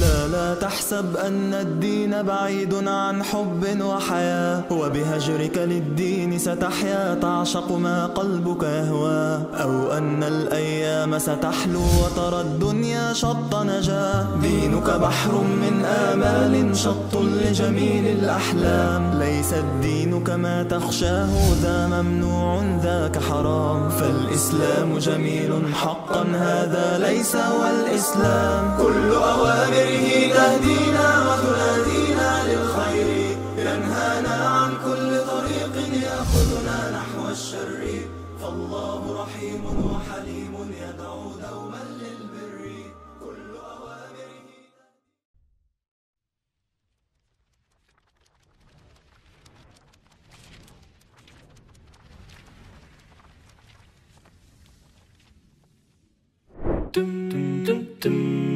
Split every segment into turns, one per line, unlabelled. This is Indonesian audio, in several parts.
لا لا تحسب أن الدين بعيد عن حب وحياة وبهجرك للدين ستحيا تعشق ما قلبك يهوى أو أن الأيام ستحلو وترى الدنيا شط نجاة دينك بحر من آمال شط لجميل الأحلام ليس الدين كما تخشاه ذا ممنوع ذاك حرام فالإسلام جميل حقا هذا ليس هو الإسلام كل أوامر بنوره تهدينا وتنادينا للخير ينهانا عن كل طريق يأخذنا نحو الشر فالله رحيم وحليم يدعو دوما للبر كل أوامره Dum dum dum dum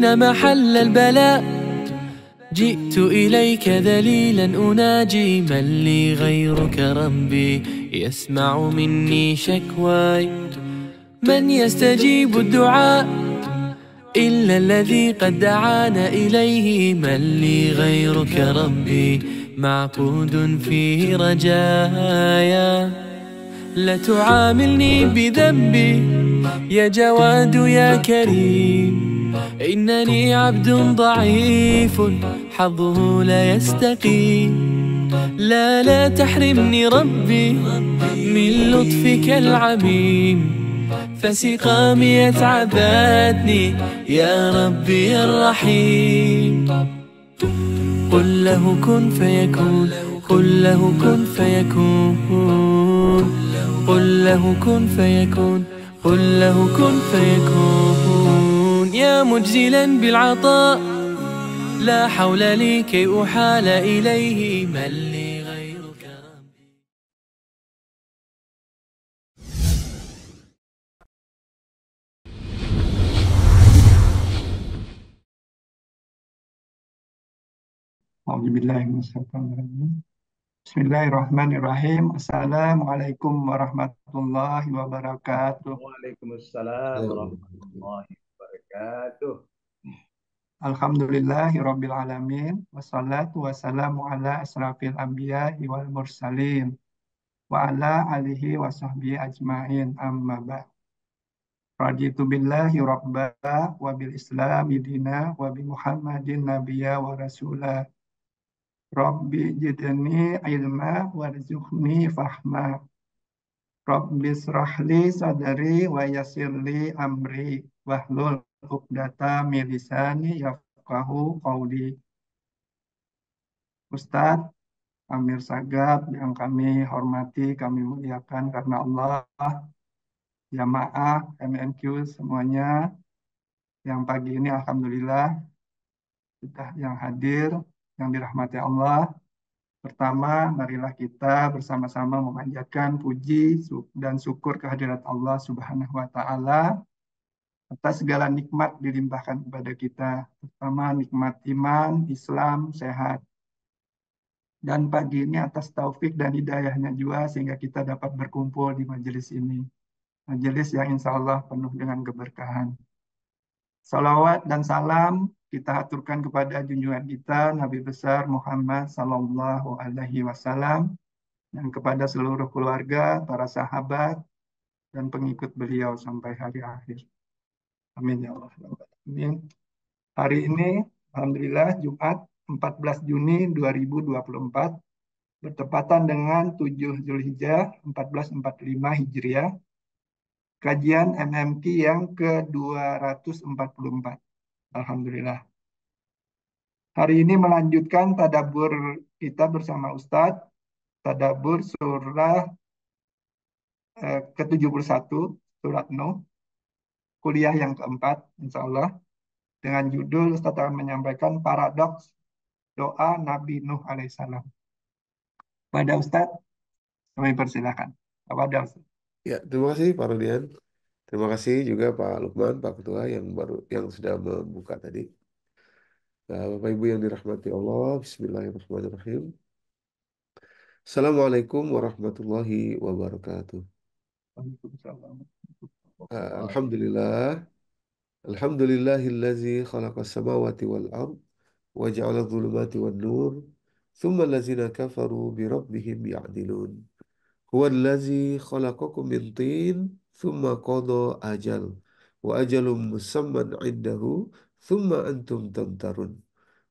تبدين محل البلاء جئت إليك ذليلا أناجي من لي غيرك ربي يسمع مني شكواي من يستجيب الدعاء إلا الذي قد دعانا إليه من لي غيرك ربي معقود فيه رجايا لا تعاملني بذنبي يا جواد يا كريم إنني عبد ضعيف حظه لا يستقيم لا لا تحرمني ربي من لطفك العميم فسقامي أتعبتني يا ربي الرحيم قل له كن فيكون قل له كن فيكون قل له كن فيكون قل له كن فيكون يا مجزلا بالعطاء لا حول لي كي أحال إليه من لي غيرك ربي
أعوذ بالله من الشيطان الرجيم بسم الله الرحمن الرحيم السلام عليكم ورحمة الله وبركاته وعليكم السلام ورحمة
الله wabarakatuh.
Alhamdulillahirabbil alamin wassalatu wassalamu ala asrafil anbiya wal mursalin wa ala alihi wa sahbihi ajmain amma ba. Raditu billahi rabba wa bil islami dina wa bi muhammadin nabiyya wa rasula. Rabbi jidani ilma wa rizukni fahma. Rabbi srahli sadari wa yasirli amri wahlul uqdata milisani yafkahu yafqahu Ustaz Amir Sagab yang kami hormati, kami muliakan karena Allah, jamaah, MNQ semuanya. Yang pagi ini Alhamdulillah, kita yang hadir, yang dirahmati Allah. Pertama, marilah kita bersama-sama memanjatkan puji dan syukur kehadirat Allah Subhanahu wa Ta'ala atas segala nikmat dilimpahkan kepada kita, terutama nikmat iman, Islam, sehat. Dan pagi ini atas taufik dan hidayahnya juga sehingga kita dapat berkumpul di majelis ini. Majelis yang insya Allah penuh dengan keberkahan. Salawat dan salam kita aturkan kepada junjungan kita Nabi besar Muhammad Sallallahu Alaihi Wasallam dan kepada seluruh keluarga, para sahabat, dan pengikut beliau sampai hari akhir. Amin ya Allah. Amin. Hari ini, Alhamdulillah, Jumat 14 Juni 2024, bertepatan dengan 7 Zulhijjah 1445 Hijriah, kajian MMQ yang ke-244. Alhamdulillah. Hari ini melanjutkan tadabur kita bersama Ustadz, tadabur surah eh, ke-71, surat Nuh kuliah yang keempat, insya Allah, dengan judul Ustaz akan menyampaikan paradoks doa Nabi Nuh alaihissalam. Pada Ustaz, kami persilahkan. Pada Ustaz.
Ya, terima kasih Pak Rudian. Terima kasih juga Pak Lukman, Pak Ketua yang baru yang sudah membuka tadi. Nah, Bapak Ibu yang dirahmati Allah, Bismillahirrahmanirrahim. Assalamualaikum warahmatullahi wabarakatuh.
Waalaikumsalam.
آه، آه. الحمد لله الحمد لله الذي خلق السماوات والأرض وجعل الظلمات والنور ثم الذين كفروا بربهم يعدلون هو الذي خلقكم من طين ثم قضى أجل وأجل مسمى عنده ثم أنتم تمترون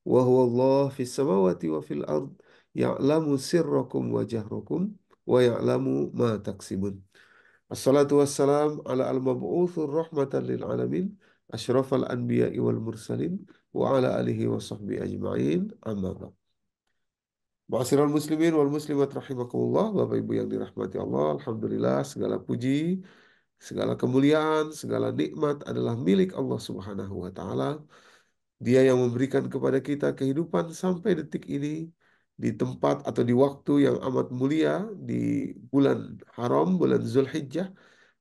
وهو الله في السماوات وفي الأرض يعلم سركم وجهركم ويعلم ما تكسبون Assalatu wassalam ala al-mab'uthur rahmatan lil alamin asyrafal anbiya wal mursalin wa ala alihi wa sahbihi ajma'in amma ba'd. Ma'asyiral muslimin wal muslimat rahimakumullah, Bapak Ibu yang dirahmati Allah, alhamdulillah segala puji, segala kemuliaan, segala nikmat adalah milik Allah Subhanahu wa taala. Dia yang memberikan kepada kita kehidupan sampai detik ini di tempat atau di waktu yang amat mulia di bulan haram, bulan Zulhijjah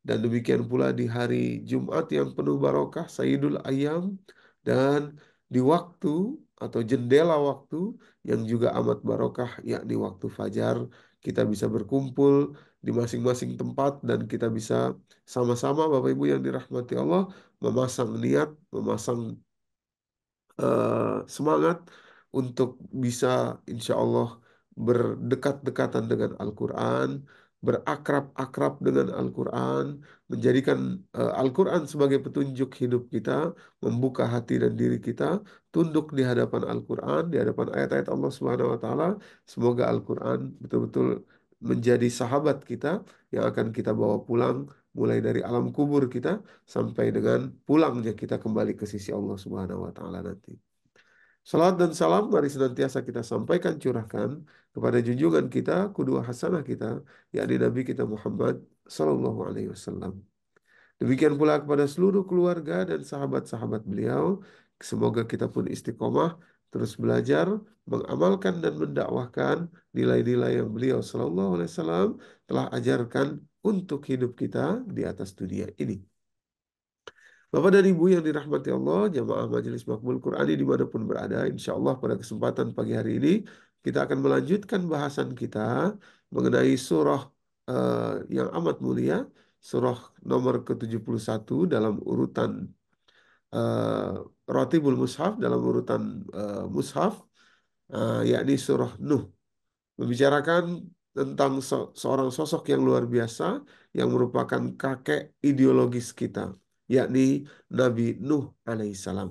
dan demikian pula di hari Jumat yang penuh barokah, Sayyidul Ayam dan di waktu atau jendela waktu yang juga amat barokah yakni waktu fajar kita bisa berkumpul di masing-masing tempat dan kita bisa sama-sama Bapak Ibu yang dirahmati Allah memasang niat, memasang uh, semangat untuk bisa insya Allah berdekat-dekatan dengan Al-Quran, berakrab-akrab dengan Al-Quran, menjadikan uh, Al-Quran sebagai petunjuk hidup kita, membuka hati dan diri kita, tunduk di hadapan Al-Quran, di hadapan ayat-ayat Allah Subhanahu wa taala. Semoga Al-Quran betul-betul menjadi sahabat kita yang akan kita bawa pulang mulai dari alam kubur kita sampai dengan pulangnya kita kembali ke sisi Allah Subhanahu wa taala nanti. Salat dan salam mari senantiasa kita sampaikan, curahkan kepada junjungan kita, kedua hasanah kita, yakni Nabi kita Muhammad Sallallahu Alaihi Wasallam. Demikian pula kepada seluruh keluarga dan sahabat-sahabat beliau. Semoga kita pun istiqomah, terus belajar, mengamalkan dan mendakwahkan nilai-nilai yang beliau Sallallahu Alaihi Wasallam telah ajarkan untuk hidup kita di atas dunia ini. Bapak dan Ibu yang dirahmati Allah, jamaah Majelis Makmul Qur'ani dimanapun berada, insya Allah pada kesempatan pagi hari ini, kita akan melanjutkan bahasan kita mengenai surah uh, yang amat mulia, surah nomor ke-71 dalam urutan uh, eh, Rotibul Mushaf, dalam urutan uh, Mushaf, uh, yakni surah Nuh. Membicarakan tentang so seorang sosok yang luar biasa, yang merupakan kakek ideologis kita yakni Nabi Nuh alaihissalam.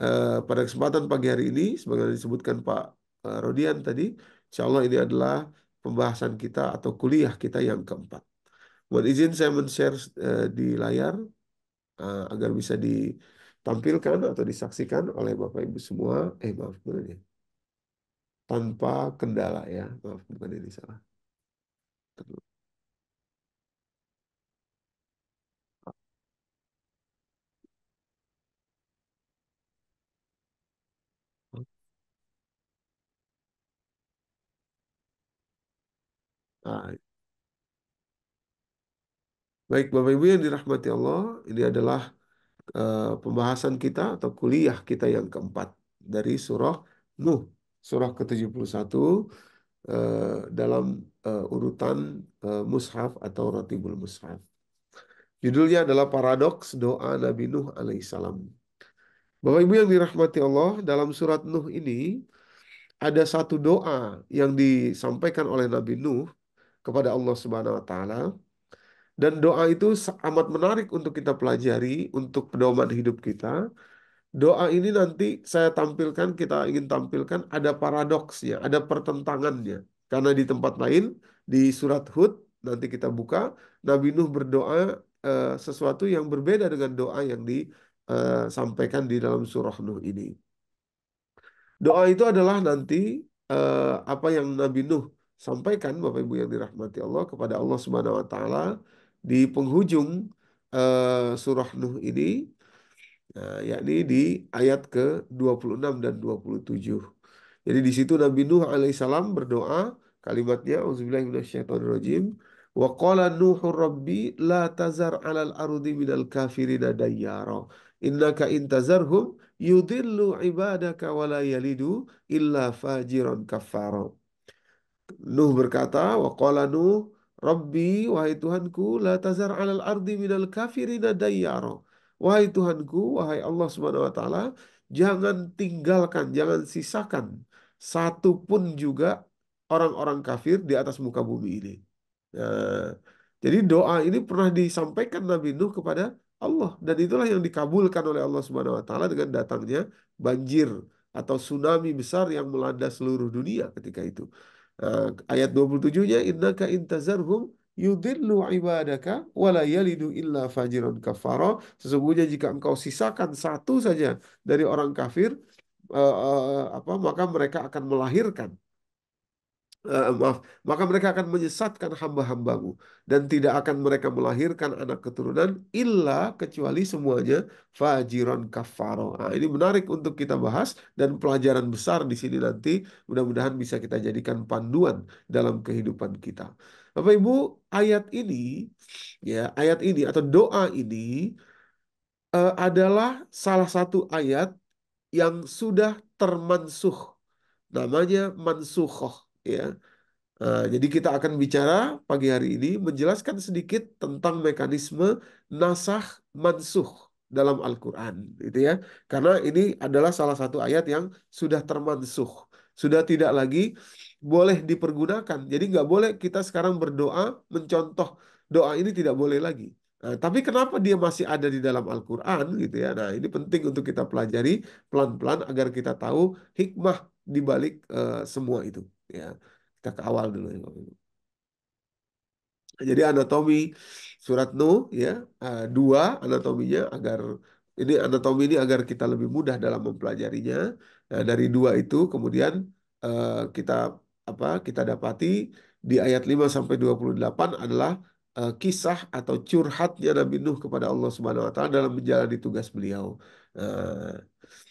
Uh, eh, pada kesempatan pagi hari ini, sebagaimana disebutkan Pak eh, Rodian tadi, insya Allah ini adalah pembahasan kita atau kuliah kita yang keempat. Buat izin saya men-share uh, di layar uh, agar bisa ditampilkan atau disaksikan oleh Bapak Ibu semua. Eh maaf bukan ini. Tanpa kendala ya. Maaf bukan ini salah. Ah. Baik Bapak Ibu yang dirahmati Allah, ini adalah uh, pembahasan kita atau kuliah kita yang keempat dari surah Nuh, surah ke-71 uh, eh, dalam uh, urutan uh, mushaf atau Ratibul Mushaf. Judulnya adalah Paradoks Doa Nabi Nuh alaihissalam. Bapak Ibu yang dirahmati Allah, dalam surat Nuh ini ada satu doa yang disampaikan oleh Nabi Nuh kepada Allah Subhanahu wa taala. Dan doa itu amat menarik untuk kita pelajari untuk pedoman hidup kita. Doa ini nanti saya tampilkan, kita ingin tampilkan ada paradoksnya, ada pertentangannya. Karena di tempat lain di surat Hud nanti kita buka Nabi Nuh berdoa e, sesuatu yang berbeda dengan doa yang disampaikan eh, di dalam surah Nuh ini. Doa itu adalah nanti e, apa yang Nabi Nuh sampaikan Bapak Ibu yang dirahmati Allah kepada Allah Subhanahu wa taala di penghujung uh, surah Nuh ini uh, yakni di ayat ke-26 dan 27. Jadi di situ Nabi Nuh alaihissalam berdoa kalimatnya auzubillahi minasyaitonirrajim wa qala nuhu rabbi la tazar 'alal ardi minal kafirina dayyara innaka intazarhum yudillu ibadaka wala yalidu illa fajiran kafara. Nuh berkata, wa qala Nuh, Rabbi, wahai Tuhanku, la tazar alal ardi minal kafirina dayyara. Wahai Tuhanku, wahai Allah Subhanahu wa taala, jangan tinggalkan, jangan sisakan satu pun juga orang-orang kafir di atas muka bumi ini. Nah, jadi doa ini pernah disampaikan Nabi Nuh kepada Allah dan itulah yang dikabulkan oleh Allah Subhanahu wa taala dengan datangnya banjir atau tsunami besar yang melanda seluruh dunia ketika itu uh, ayat 27-nya innaka intazarhum yudillu ibadaka wala yalidu illa fajiran kafara sesungguhnya jika engkau sisakan satu saja dari orang kafir uh, uh, apa maka mereka akan melahirkan Eh, maaf, maka mereka akan menyesatkan hamba-hambamu dan tidak akan mereka melahirkan anak keturunan illa kecuali semuanya fajiron kafaro. Nah, ini menarik untuk kita bahas dan pelajaran besar di sini nanti mudah-mudahan bisa kita jadikan panduan dalam kehidupan kita. Bapak Ibu, ayat ini ya, ayat ini atau doa ini uh, adalah salah satu ayat yang sudah termansuh namanya mansuhoh ya. Uh, jadi kita akan bicara pagi hari ini menjelaskan sedikit tentang mekanisme nasah mansuh dalam Al-Qur'an gitu ya. Karena ini adalah salah satu ayat yang sudah termansuh, sudah tidak lagi boleh dipergunakan. Jadi nggak boleh kita sekarang berdoa mencontoh doa ini tidak boleh lagi. Nah, tapi kenapa dia masih ada di dalam Al-Quran gitu ya? Nah ini penting untuk kita pelajari pelan-pelan agar kita tahu hikmah di balik uh, semua itu ya kita ke awal dulu jadi anatomi surat Nuh ya eh, dua anatominya agar ini anatomi ini agar kita lebih mudah dalam mempelajarinya nah, dari dua itu kemudian eh, kita apa kita dapati di ayat 5 sampai 28 adalah uh, kisah atau curhatnya Nabi Nuh kepada Allah Subhanahu wa taala dalam menjalani tugas beliau. Uh,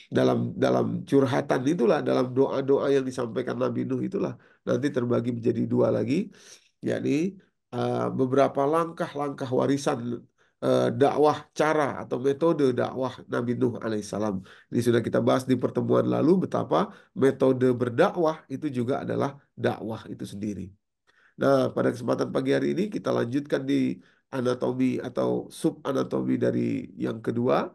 dalam dalam curhatan itulah dalam doa-doa yang disampaikan Nabi Nuh itulah nanti terbagi menjadi dua lagi yakni uh, beberapa langkah-langkah warisan uh, dakwah cara atau metode dakwah Nabi Nuh alaihissalam ini sudah kita bahas di pertemuan lalu betapa metode berdakwah itu juga adalah dakwah itu sendiri nah pada kesempatan pagi hari ini kita lanjutkan di anatomi atau sub anatomi dari yang kedua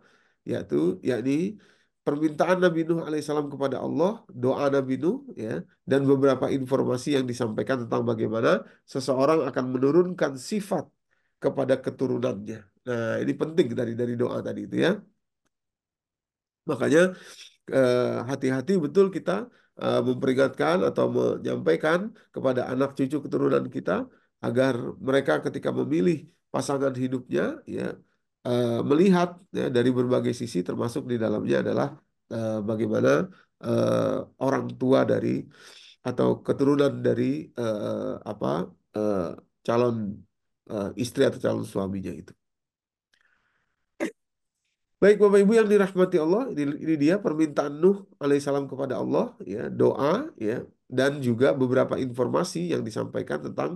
yaitu yakni permintaan Nabi Nuh alaihissalam kepada Allah, doa Nabi Nuh, ya, dan beberapa informasi yang disampaikan tentang bagaimana seseorang akan menurunkan sifat kepada keturunannya. Nah, ini penting dari dari doa tadi itu ya. Makanya eh, hati-hati eh, betul kita eh, memperingatkan atau menyampaikan kepada anak cucu keturunan kita agar mereka ketika memilih pasangan hidupnya, ya Eh, melihat ya, dari berbagai sisi termasuk di dalamnya adalah uh, bagaimana uh, orang tua dari atau keturunan dari uh, apa uh, calon uh, istri atau calon suaminya itu. Baik Bapak Ibu yang dirahmati Allah, ini, ini dia permintaan Nuh alaihissalam kepada Allah, ya doa, ya dan juga beberapa informasi yang disampaikan tentang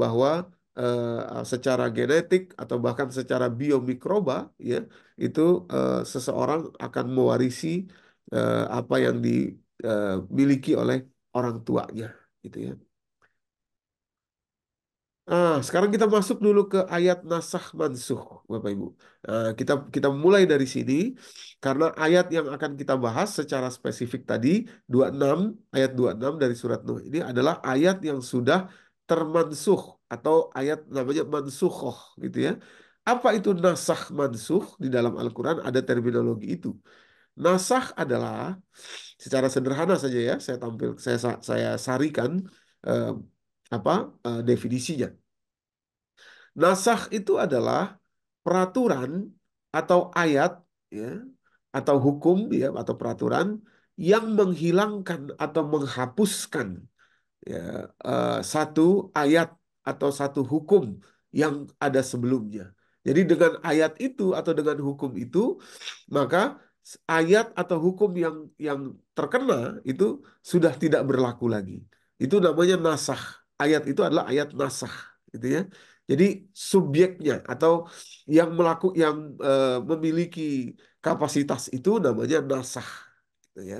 bahwa Eh, secara genetik atau bahkan secara biomikroba ya itu uh, seseorang akan mewarisi uh, apa yang dimiliki oleh orang tuanya gitu ya. Nah, sekarang kita masuk dulu ke ayat nasah mansuh, Bapak Ibu. Nah, kita kita mulai dari sini karena ayat yang akan kita bahas secara spesifik tadi 26 ayat 26 dari surat Nuh ini adalah ayat yang sudah termansuh atau ayat namanya mansuhoh gitu ya. Apa itu nasah mansuh di dalam Al-Quran ada terminologi itu. Nasah adalah secara sederhana saja ya saya tampil saya saya sarikan eh, apa eh, definisinya. Nasah itu adalah peraturan atau ayat ya atau hukum ya atau peraturan yang menghilangkan atau menghapuskan ya, uh, satu ayat atau satu hukum yang ada sebelumnya. Jadi dengan ayat itu atau dengan hukum itu, maka ayat atau hukum yang yang terkena itu sudah tidak berlaku lagi. Itu namanya nasah. Ayat itu adalah ayat nasah, gitu ya. Jadi subjeknya atau yang melaku yang e, memiliki kapasitas itu namanya nasah, gitu ya.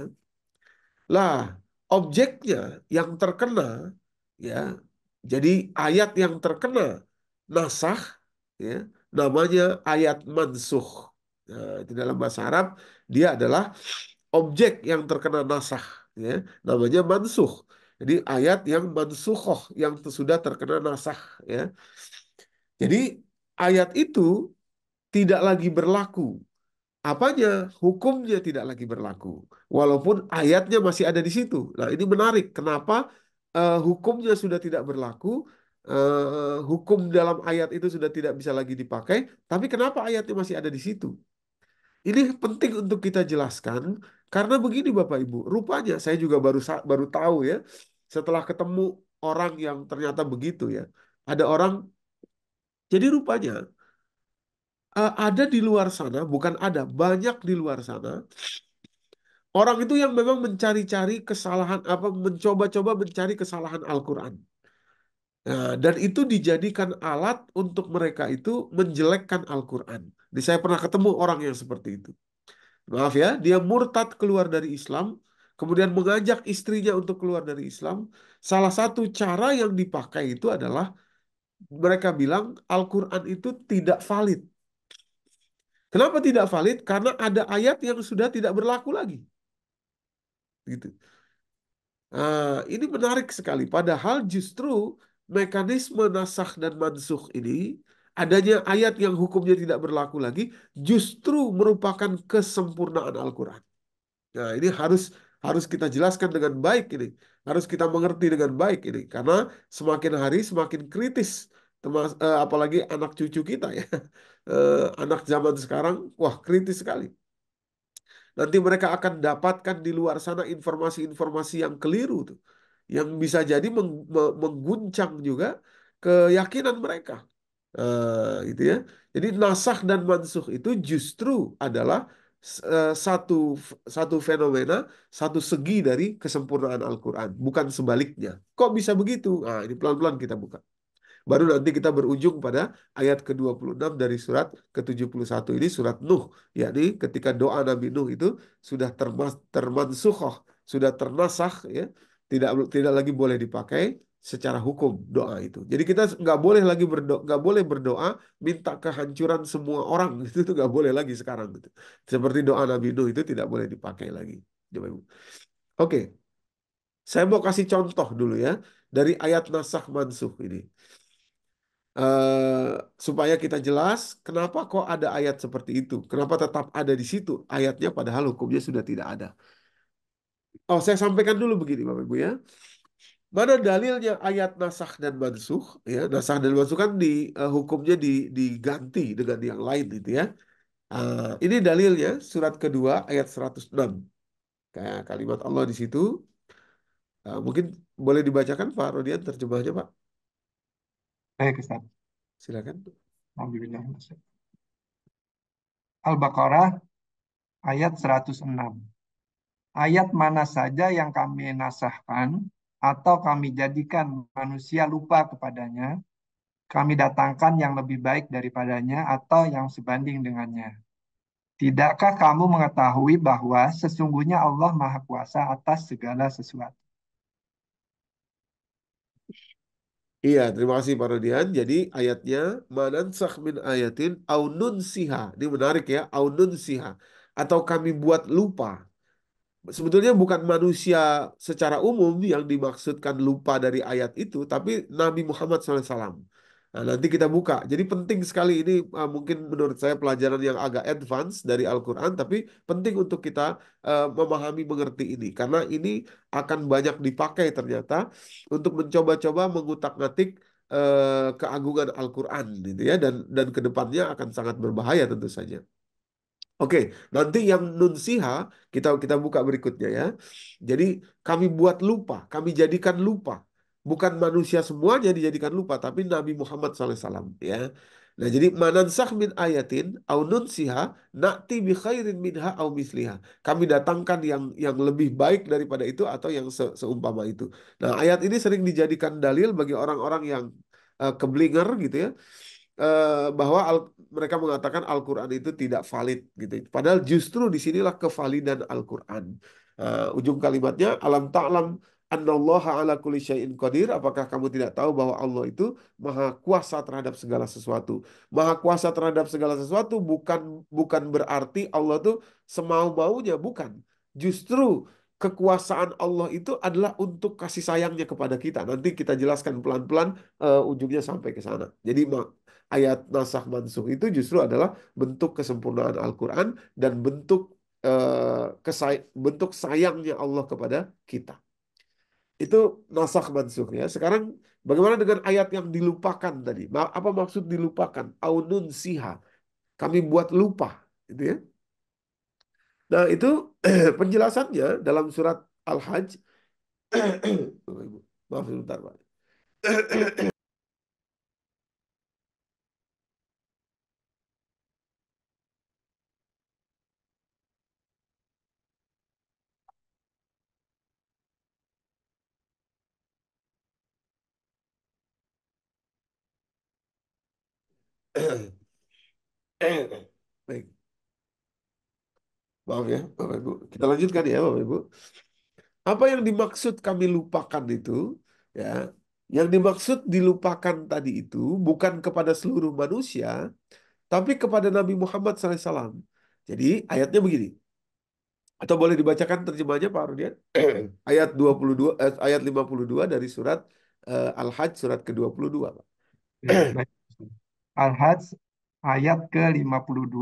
Lah, objeknya yang terkena ya jadi ayat yang terkena nasah ya namanya ayat mansuh nah, ya, dalam bahasa Arab dia adalah objek yang terkena nasah ya namanya mansuh jadi ayat yang mansuhoh yang sudah terkena nasah ya jadi ayat itu tidak lagi berlaku apanya hukumnya tidak lagi berlaku walaupun ayatnya masih ada di situ nah ini menarik kenapa uh, hukumnya sudah tidak berlaku uh, hukum dalam ayat itu sudah tidak bisa lagi dipakai tapi kenapa ayatnya masih ada di situ ini penting untuk kita jelaskan karena begini Bapak Ibu rupanya saya juga baru baru tahu ya setelah ketemu orang yang ternyata begitu ya ada orang jadi rupanya uh, ada di luar sana, bukan ada, banyak di luar sana. Orang itu yang memang mencari-cari kesalahan apa mencoba-coba mencari kesalahan Al-Qur'an. Nah, dan itu dijadikan alat untuk mereka itu menjelekkan Al-Qur'an. Jadi saya pernah ketemu orang yang seperti itu. Maaf ya, dia murtad keluar dari Islam, kemudian mengajak istrinya untuk keluar dari Islam. Salah satu cara yang dipakai itu adalah mereka bilang Al-Qur'an itu tidak valid Kenapa tidak valid? Karena ada ayat yang sudah tidak berlaku lagi. Gitu. Nah, ini menarik sekali. Padahal justru mekanisme nasah dan mansuh ini adanya ayat yang hukumnya tidak berlaku lagi justru merupakan kesempurnaan Al-Qur'an. Nah, ini harus harus kita jelaskan dengan baik ini. Harus kita mengerti dengan baik ini karena semakin hari semakin kritis eh, apalagi anak cucu kita ya eh, anak zaman sekarang, wah kritis sekali. Nanti mereka akan dapatkan di luar sana informasi-informasi yang keliru tuh, yang bisa jadi meng mengguncang juga keyakinan mereka. Eh, gitu ya. Jadi nasah dan mansuh itu justru adalah eh, satu satu fenomena, satu segi dari kesempurnaan Al-Qur'an, bukan sebaliknya. Kok bisa begitu? Nah, ini pelan-pelan kita buka. Baru nanti kita berujung pada ayat ke-26 dari surat ke-71 ini surat Nuh. yakni ketika doa Nabi Nuh itu sudah termansuhoh sudah ternasah ya, tidak tidak lagi boleh dipakai secara hukum doa itu. Jadi kita nggak boleh lagi berdoa, nggak boleh berdoa minta kehancuran semua orang itu tuh nggak boleh lagi sekarang gitu. Seperti doa Nabi Nuh itu tidak boleh dipakai lagi. Coba Ibu. Oke. Saya mau kasih contoh dulu ya dari ayat nasah mansuh ini. Uh, supaya kita jelas kenapa kok ada ayat seperti itu, kenapa tetap ada di situ ayatnya padahal hukumnya sudah tidak ada. Oh, saya sampaikan dulu begini Bapak Ibu ya. Mana dalilnya ayat nasah dan mansuh ya, nasah dan mansuh kan di uh, hukumnya di, diganti dengan yang lain gitu ya. Uh, ini dalilnya surat kedua ayat 106. Kayak nah, kalimat Allah di situ. Uh, mungkin boleh dibacakan Pak Rodian terjemahnya Pak.
Baik, Ustaz. Silakan. Al-Baqarah ayat 106. Ayat mana saja yang kami nasahkan atau kami jadikan manusia lupa kepadanya, kami datangkan yang lebih baik daripadanya atau yang sebanding dengannya. Tidakkah kamu mengetahui bahwa sesungguhnya Allah Maha Kuasa atas segala sesuatu?
Iya, terima kasih Pak Radian. Jadi ayatnya manansakh min ayatin aunun siha. Ini menarik ya, aunun siha. atau kami buat lupa. Sebetulnya bukan manusia secara umum yang dimaksudkan lupa dari ayat itu, tapi Nabi Muhammad SAW. Nah, nanti kita buka. Jadi penting sekali ini uh, mungkin menurut saya pelajaran yang agak advance dari Al-Qur'an tapi penting untuk kita uh, memahami mengerti ini karena ini akan banyak dipakai ternyata untuk mencoba-coba mengutak-ngatik uh, keagungan Al-Qur'an gitu ya dan dan kedepannya akan sangat berbahaya tentu saja. Oke, nanti yang nun siha kita kita buka berikutnya ya. Jadi kami buat lupa, kami jadikan lupa bukan manusia semuanya dijadikan lupa tapi Nabi Muhammad SAW ya Nah, jadi manan min ayatin au nunsiha nakti bi khairin minha au misliha. Kami datangkan yang yang lebih baik daripada itu atau yang se seumpama itu. Nah, ayat ini sering dijadikan dalil bagi orang-orang yang uh, keblinger gitu ya. Eh, bahwa al mereka mengatakan Al-Qur'an itu tidak valid gitu. Padahal justru disinilah kevalidan Al-Qur'an. Uh, ujung kalimatnya alam ta'lam ta Allah ala kulli syai'in qadir. Apakah kamu tidak tahu bahwa Allah itu maha kuasa terhadap segala sesuatu? Maha kuasa terhadap segala sesuatu bukan bukan berarti Allah itu semau-maunya, bukan. Justru kekuasaan Allah itu adalah untuk kasih sayangnya kepada kita. Nanti kita jelaskan pelan-pelan uh, ujungnya sampai ke sana. Jadi ayat nasah mansuh itu justru adalah bentuk kesempurnaan Al-Qur'an dan bentuk uh, bentuk sayangnya Allah kepada kita itu nasakh mansukh ya. Sekarang bagaimana dengan ayat yang dilupakan tadi? Apa maksud dilupakan? Aunun siha. Kami buat lupa, gitu ya. Nah, itu penjelasannya dalam surat Al-Hajj. Maaf sebentar, Pak. Eh, eh. Baik. Maaf ya, Bapak Ibu. Kita lanjutkan ya, Bapak Ibu. Apa yang dimaksud kami lupakan itu, ya, yang dimaksud dilupakan tadi itu bukan kepada seluruh manusia, tapi kepada Nabi Muhammad SAW. Jadi ayatnya begini. Atau boleh dibacakan terjemahnya Pak Arudian? ayat 22 eh, ayat 52 dari surat eh, Al-Hajj surat ke-22, Pak.
Al-Hajj ayat ke-52.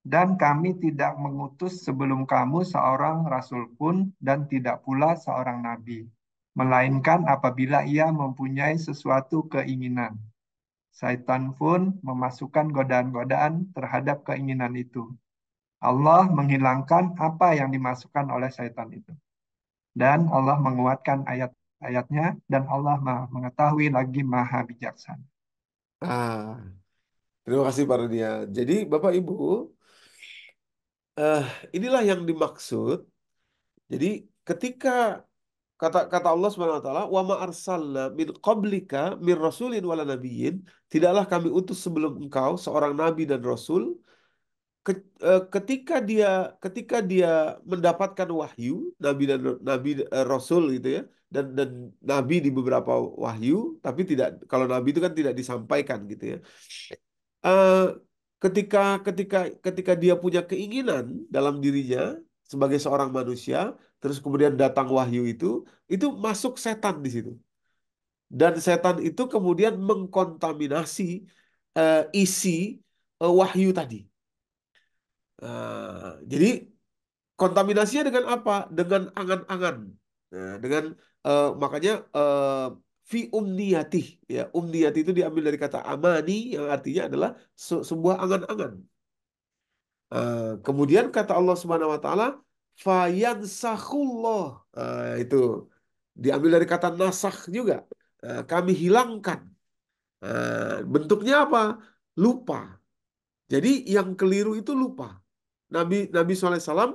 Dan kami tidak mengutus sebelum kamu seorang rasul pun dan tidak pula seorang nabi, melainkan apabila ia mempunyai sesuatu keinginan. Saitan pun memasukkan godaan-godaan terhadap keinginan itu. Allah menghilangkan apa yang dimasukkan oleh syaitan itu. Dan Allah menguatkan ayat-ayatnya dan Allah mengetahui lagi maha bijaksana.
Ah, Terima kasih Pak Rania. Jadi Bapak Ibu, uh, inilah yang dimaksud. Jadi ketika kata kata Allah Subhanahu wa taala, "Wa ma arsalna min qablika min rasulin wala nabiyyin." Tidaklah kami utus sebelum engkau seorang nabi dan rasul eh, ketika dia ketika dia mendapatkan wahyu nabi dan nabi eh, rasul gitu ya dan dan nabi di beberapa wahyu tapi tidak kalau nabi itu kan tidak disampaikan gitu ya Eh, ketika ketika ketika dia punya keinginan dalam dirinya sebagai seorang manusia, terus kemudian datang wahyu itu, itu masuk setan di situ. Dan setan itu kemudian mengkontaminasi uh, isi uh, wahyu tadi. Uh, jadi kontaminasinya dengan apa? Dengan angan-angan. Nah, dengan uh, makanya uh, fi umniyatih ya umniyati itu diambil dari kata amani yang artinya adalah se sebuah angan-angan uh, kemudian kata Allah Subhanahu Wa Taala fayansakhullah uh, itu diambil dari kata nasah juga uh, kami hilangkan uh, bentuknya apa lupa jadi yang keliru itu lupa Nabi Nabi saw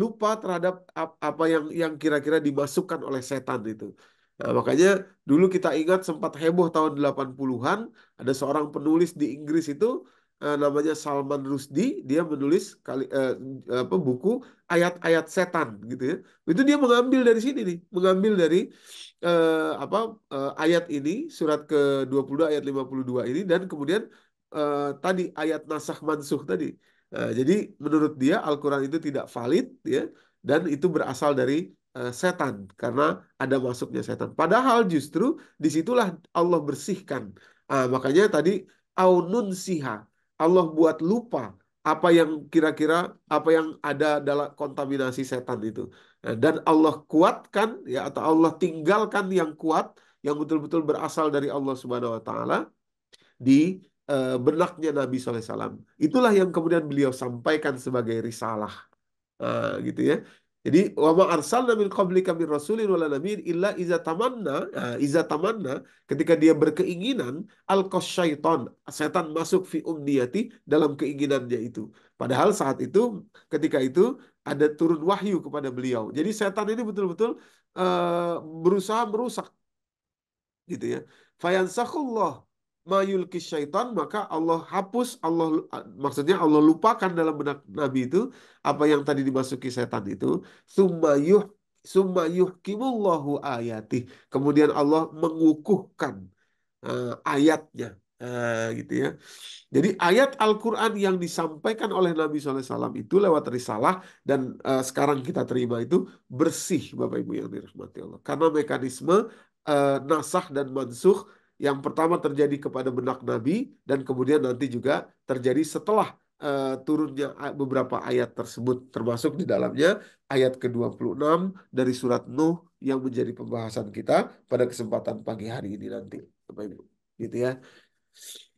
lupa terhadap apa yang yang kira-kira dimasukkan oleh setan itu Nah, makanya dulu kita ingat sempat heboh tahun 80-an, ada seorang penulis di Inggris itu eh, namanya Salman Rushdie, dia menulis kali, eh, eh, apa, buku ayat-ayat setan gitu ya. Itu dia mengambil dari sini nih, mengambil dari eh, apa eh, ayat ini surat ke-22 ayat 52 ini dan kemudian eh, tadi ayat nasakh mansuh tadi. Nah, jadi menurut dia Al-Quran itu tidak valid ya dan itu berasal dari Eh, setan karena ada masuknya setan. Padahal justru disitulah Allah bersihkan. Uh, makanya tadi aunun siha Allah buat lupa apa yang kira-kira apa yang ada dalam kontaminasi setan itu eh, dan Allah kuatkan ya atau Allah tinggalkan yang kuat yang betul-betul berasal dari Allah Subhanahu wa taala di uh, benaknya Nabi SAW. Itulah yang kemudian beliau sampaikan sebagai risalah. Uh, gitu ya. Jadi wa ma arsalna min qablika min rasulin wala nabiyyin illa iza tamanna, nah, iza tamanna ketika dia berkeinginan al syaitan, setan masuk fi umniyati dalam keinginannya itu. Padahal saat itu ketika itu ada turun wahyu kepada beliau. Jadi setan ini betul-betul uh, berusaha merusak gitu ya. Fayansakhullah mayulki syaitan maka Allah hapus Allah maksudnya Allah lupakan dalam benak Nabi itu apa yang tadi dimasuki setan itu sumayuh sumayuh kimullahu ayati kemudian Allah mengukuhkan uh, ayatnya uh, gitu ya. Jadi ayat Al-Quran yang disampaikan oleh Nabi SAW itu lewat risalah dan uh, sekarang kita terima itu bersih Bapak Ibu yang dirahmati Allah. Karena mekanisme nasah dan mansuh yang pertama terjadi kepada benak Nabi dan kemudian nanti juga terjadi setelah uh, turunnya beberapa ayat tersebut termasuk di dalamnya ayat ke-26 dari surat Nuh yang menjadi pembahasan kita pada kesempatan pagi hari ini nanti Bapak Ibu gitu ya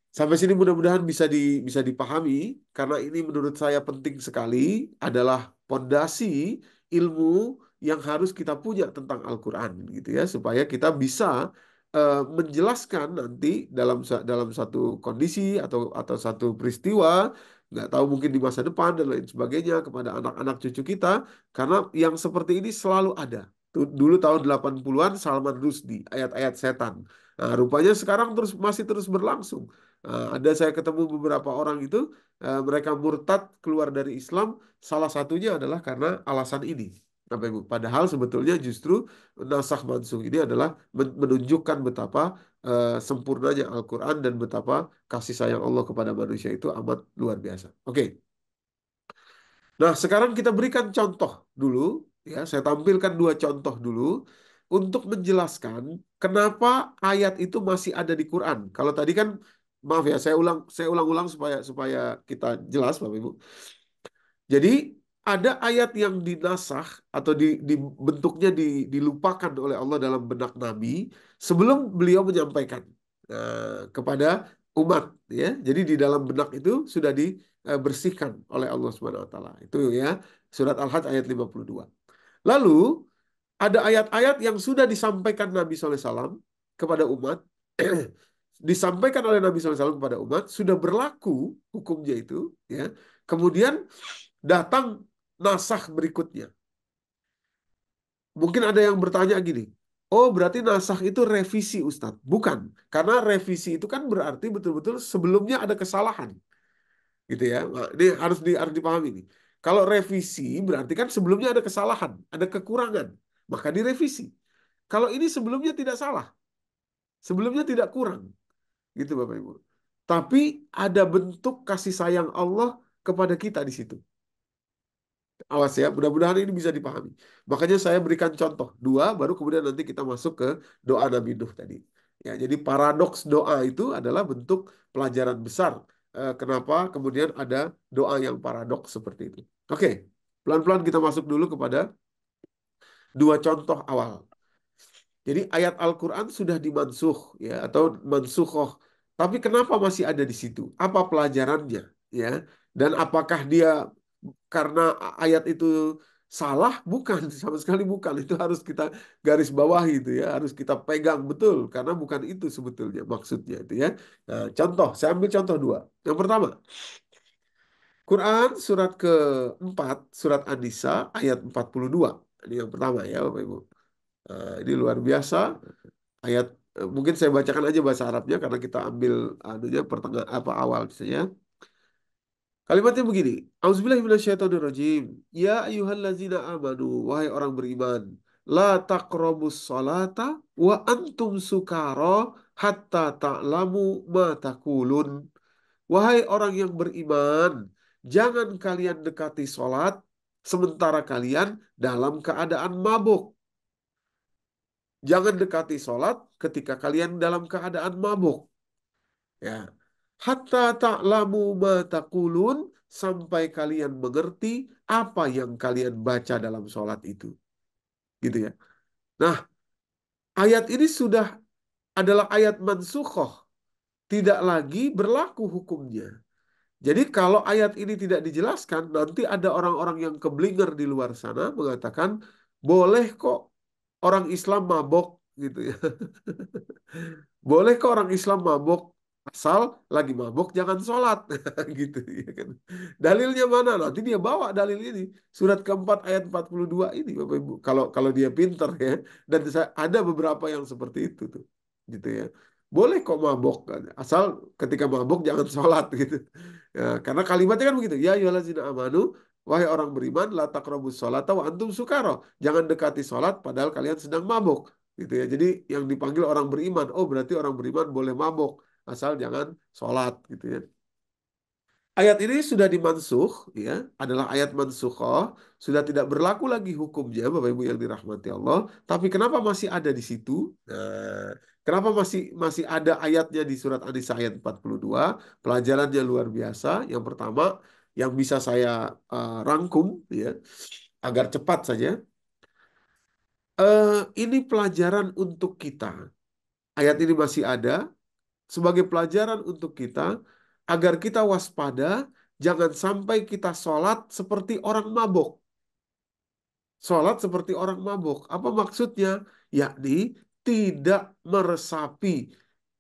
sampai sini mudah-mudahan bisa di bisa dipahami karena ini menurut saya penting sekali adalah pondasi ilmu yang harus kita punya tentang Al-Qur'an gitu ya supaya kita bisa Eh, menjelaskan nanti dalam dalam satu kondisi atau atau satu peristiwa nggak tahu mungkin di masa depan dan lain sebagainya kepada anak-anak cucu kita karena yang seperti ini selalu ada dulu tahun 80-an Salman Rushdie ayat-ayat setan nah, rupanya sekarang terus masih terus berlangsung nah, ada saya ketemu beberapa orang itu eh, mereka murtad keluar dari Islam salah satunya adalah karena alasan ini Bapak Ibu, Padahal sebetulnya justru nasah mansung ini adalah menunjukkan betapa uh, sempurnanya Al-Quran dan betapa kasih sayang Allah kepada manusia itu amat luar biasa. Oke. Okay. Nah, sekarang kita berikan contoh dulu ya, saya tampilkan dua contoh dulu untuk menjelaskan kenapa ayat itu masih ada di Quran. Kalau tadi kan maaf ya, saya ulang saya ulang-ulang supaya supaya kita jelas Bapak Ibu. Jadi ada ayat yang dinasah atau di, di bentuknya di, dilupakan oleh Allah dalam benak Nabi sebelum beliau menyampaikan uh, kepada umat ya. Jadi di dalam benak itu sudah dibersihkan eh, oleh Allah Subhanahu wa taala. Itu ya surat al had ayat 52. Lalu ada ayat-ayat yang sudah disampaikan Nabi SAW kepada umat disampaikan oleh Nabi SAW kepada umat sudah berlaku hukumnya itu ya kemudian datang nasah berikutnya. Mungkin ada yang bertanya gini, oh berarti nasah itu revisi Ustadz. Bukan, karena revisi itu kan berarti betul-betul sebelumnya ada kesalahan. Gitu ya, ini harus, di, harus dipahami nih. Kalau revisi berarti kan sebelumnya ada kesalahan, ada kekurangan. Maka direvisi. Kalau ini sebelumnya tidak salah. Sebelumnya tidak kurang. Gitu Bapak Ibu. Tapi ada bentuk kasih sayang Allah kepada kita di situ. Awas ya, mudah-mudahan ini bisa dipahami. Makanya saya berikan contoh dua, baru kemudian nanti kita masuk ke doa Nabi Nuh tadi. Ya, jadi paradoks doa itu adalah bentuk pelajaran besar. Eh, kenapa kemudian ada doa yang paradoks seperti itu? Oke, pelan-pelan kita masuk dulu kepada dua contoh awal. Jadi ayat Al-Quran sudah dimansuh ya atau mansuhoh. Tapi kenapa masih ada di situ? Apa pelajarannya ya? Dan apakah dia karena ayat itu salah bukan sama sekali bukan itu harus kita garis bawah itu ya harus kita pegang betul karena bukan itu sebetulnya maksudnya itu ya nah, contoh saya ambil contoh dua yang pertama Quran surat ke-4 surat An-Nisa ayat 42 ini yang pertama ya Bapak Ibu nah, ini luar biasa ayat eh, mungkin saya bacakan aja bahasa Arabnya karena kita ambil anunya pertengahan apa awal misalnya gitu Kalimatnya begini, Auzubillahiminasyaitonirrojim, Ya ayuhallazina amanu, wahai orang beriman, La taqrabus salata wa antum sukara hatta ta'lamu ma takulun. Wahai orang yang beriman, jangan kalian dekati salat sementara kalian dalam keadaan mabuk. Jangan dekati salat ketika kalian dalam keadaan mabuk. Ya, hatta ta'lamu ma takulun sampai kalian mengerti apa yang kalian baca dalam sholat itu. Gitu ya. Nah, ayat ini sudah adalah ayat mansukhoh. Tidak lagi berlaku hukumnya. Jadi kalau ayat ini tidak dijelaskan, nanti ada orang-orang yang keblinger di luar sana mengatakan, boleh kok orang Islam mabok gitu ya. boleh kok orang Islam mabok asal lagi mabuk jangan sholat gitu ya kan dalilnya mana nanti dia bawa dalil ini surat keempat ayat 42 ini bapak ibu kalau kalau dia pinter ya dan ada beberapa yang seperti itu tuh gitu ya boleh kok mabok kan. asal ketika mabok jangan sholat gitu ya, karena kalimatnya kan begitu ya yuhalazina amanu wahai orang beriman la taqrabus sholat wa antum sukaro jangan dekati sholat padahal kalian sedang mabok gitu ya jadi yang dipanggil orang beriman oh berarti orang beriman boleh mabok asal jangan sholat gitu ya. Ayat ini sudah dimansuh, ya, adalah ayat mansukhah, sudah tidak berlaku lagi hukumnya, Bapak Ibu yang dirahmati Allah. Tapi kenapa masih ada di situ? Nah, kenapa masih masih ada ayatnya di surat An-Nisa ayat 42? Pelajarannya luar biasa. Yang pertama, yang bisa saya uh, rangkum, ya, agar cepat saja. Uh, ini pelajaran untuk kita. Ayat ini masih ada, sebagai pelajaran untuk kita agar kita waspada jangan sampai kita sholat seperti orang mabok. Sholat seperti orang mabok. Apa maksudnya? Yakni tidak meresapi,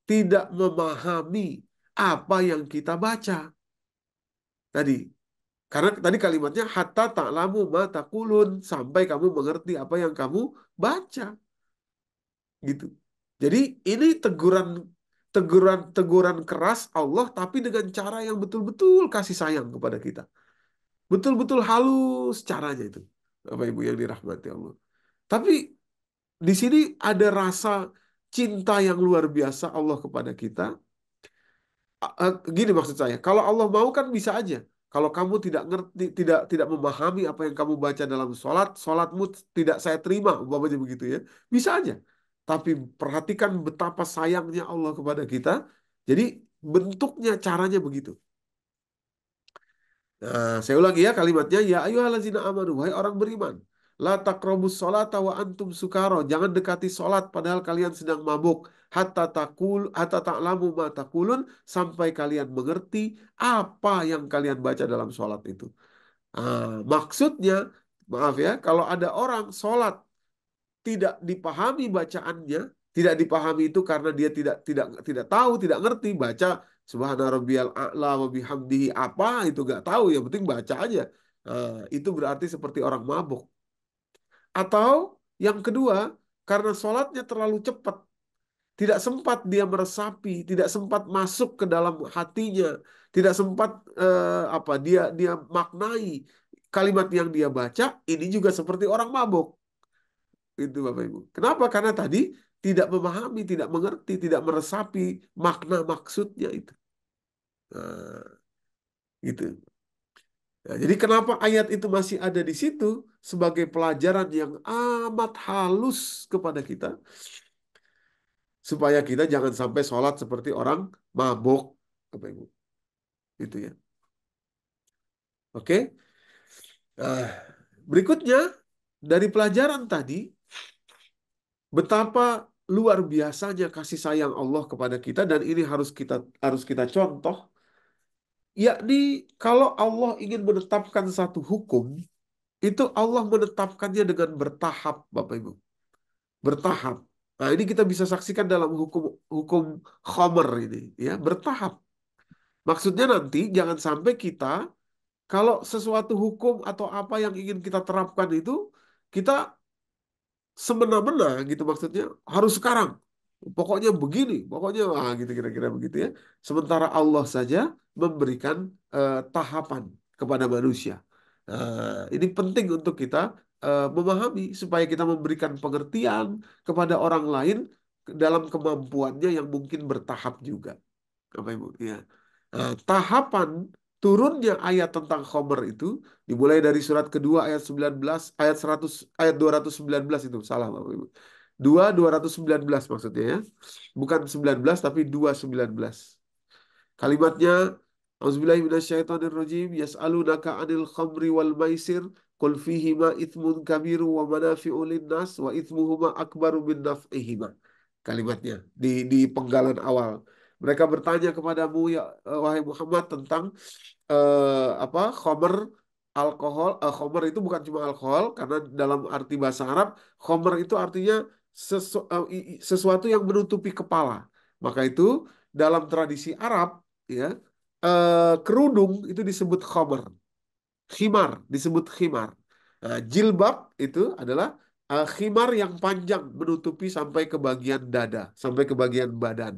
tidak memahami apa yang kita baca. Tadi, karena tadi kalimatnya hatta ta'lamu mata kulun sampai kamu mengerti apa yang kamu baca. Gitu. Jadi ini teguran teguran teguran keras Allah tapi dengan cara yang betul-betul kasih sayang kepada kita. Betul-betul halus caranya itu. Bapak Ibu yang dirahmati Allah. Tapi di sini ada rasa cinta yang luar biasa Allah kepada kita. Gini maksud saya, kalau Allah mau kan bisa aja. Kalau kamu tidak ngerti, tidak tidak memahami apa yang kamu baca dalam sholat, sholatmu tidak saya terima, umpamanya begitu ya. Bisa aja. Tapi perhatikan betapa sayangnya Allah kepada kita. Jadi bentuknya, caranya begitu. Nah, saya ulangi ya kalimatnya. Ya ayyuhallazina amanu, wahai orang beriman. La takrobus solata wa antum sukaro. Jangan dekati solat padahal kalian sedang mabuk. Hatta takul, hatta taklamu ma takulun. Sampai kalian mengerti apa yang kalian baca dalam solat itu. Nah, maksudnya, maaf ya, kalau ada orang solat tidak dipahami bacaannya, tidak dipahami itu karena dia tidak tidak tidak tahu, tidak ngerti baca Subhana rabbiyal a'la wa bihamdihi apa itu nggak tahu, yang penting baca aja. Nah, itu berarti seperti orang mabuk. Atau yang kedua, karena sholatnya terlalu cepat, tidak sempat dia meresapi, tidak sempat masuk ke dalam hatinya, tidak sempat eh, apa dia dia maknai kalimat yang dia baca ini juga seperti orang mabuk. Itu Bapak Ibu. Kenapa? Karena tadi tidak memahami, tidak mengerti, tidak meresapi makna maksudnya itu. Nah, gitu. Nah, jadi kenapa ayat itu masih ada di situ sebagai pelajaran yang amat halus kepada kita supaya kita jangan sampai sholat seperti orang mabok, Bapak Ibu. Itu ya. Oke. Nah, berikutnya dari pelajaran tadi Betapa luar biasanya kasih sayang Allah kepada kita dan ini harus kita harus kita contoh yakni kalau Allah ingin menetapkan satu hukum itu Allah menetapkannya dengan bertahap Bapak Ibu. Bertahap. Nah, ini kita bisa saksikan dalam hukum hukum Homer ini ya, bertahap. Maksudnya nanti jangan sampai kita kalau sesuatu hukum atau apa yang ingin kita terapkan itu kita semena-mena gitu maksudnya harus sekarang pokoknya begini, pokoknya ah gitu kira-kira begitu ya. Sementara Allah saja memberikan uh, tahapan kepada manusia. Uh, ini penting untuk kita uh, memahami supaya kita memberikan pengertian kepada orang lain dalam kemampuannya yang mungkin bertahap juga. Apa Ibu? Ya. Uh, tahapan turunnya ayat tentang Khomer itu dimulai dari surat kedua ayat 19 ayat 100 ayat 219 itu salah Bapak Ibu. 2 219 maksudnya ya. Bukan 19 tapi 219. Kalimatnya Auzubillahi minasyaitonirrajim yas'alunaka 'anil khamri wal maisir qul ma itsmun kabiru wa manafi'u nas wa itsmuhuma akbaru min naf'ihima. Kalimatnya di di penggalan awal mereka bertanya kepadamu ya eh, wahai Muhammad tentang eh, apa khomer alkohol. uh, eh, khomer itu bukan cuma alkohol karena dalam arti bahasa Arab khomer itu artinya sesu, uh, sesuatu yang menutupi kepala. Maka itu dalam tradisi Arab ya eh, kerudung itu disebut khomer. Khimar disebut khimar. uh, jilbab itu adalah uh, khimar yang panjang menutupi sampai ke bagian dada, sampai ke bagian badan.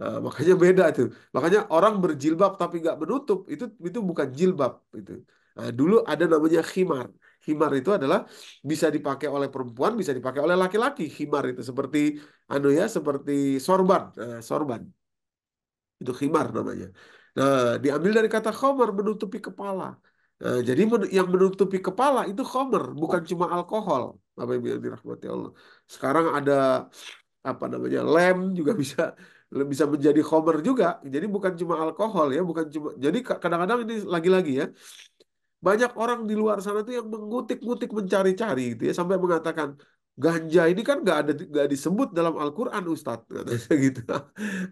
Eh, makanya beda itu Makanya orang berjilbab tapi nggak menutup itu itu bukan jilbab itu. Nah, dulu ada namanya khimar. Khimar itu adalah bisa dipakai oleh perempuan, bisa dipakai oleh laki-laki. Khimar itu seperti anu ya, seperti sorban, nah, sorban. Itu khimar namanya. Nah, diambil dari kata khomer menutupi kepala. Nah, jadi yang menutupi kepala itu khomer, bukan cuma alkohol. Apa yang dirahmati Allah. Sekarang ada apa namanya lem juga bisa bisa menjadi homer juga. Jadi bukan cuma alkohol ya, bukan cuma. Jadi kadang-kadang ini lagi-lagi ya, banyak orang di luar sana tuh yang mengutik-ngutik mencari-cari gitu ya, sampai mengatakan ganja ini kan nggak ada nggak disebut dalam Al-Quran Ustadz gitu.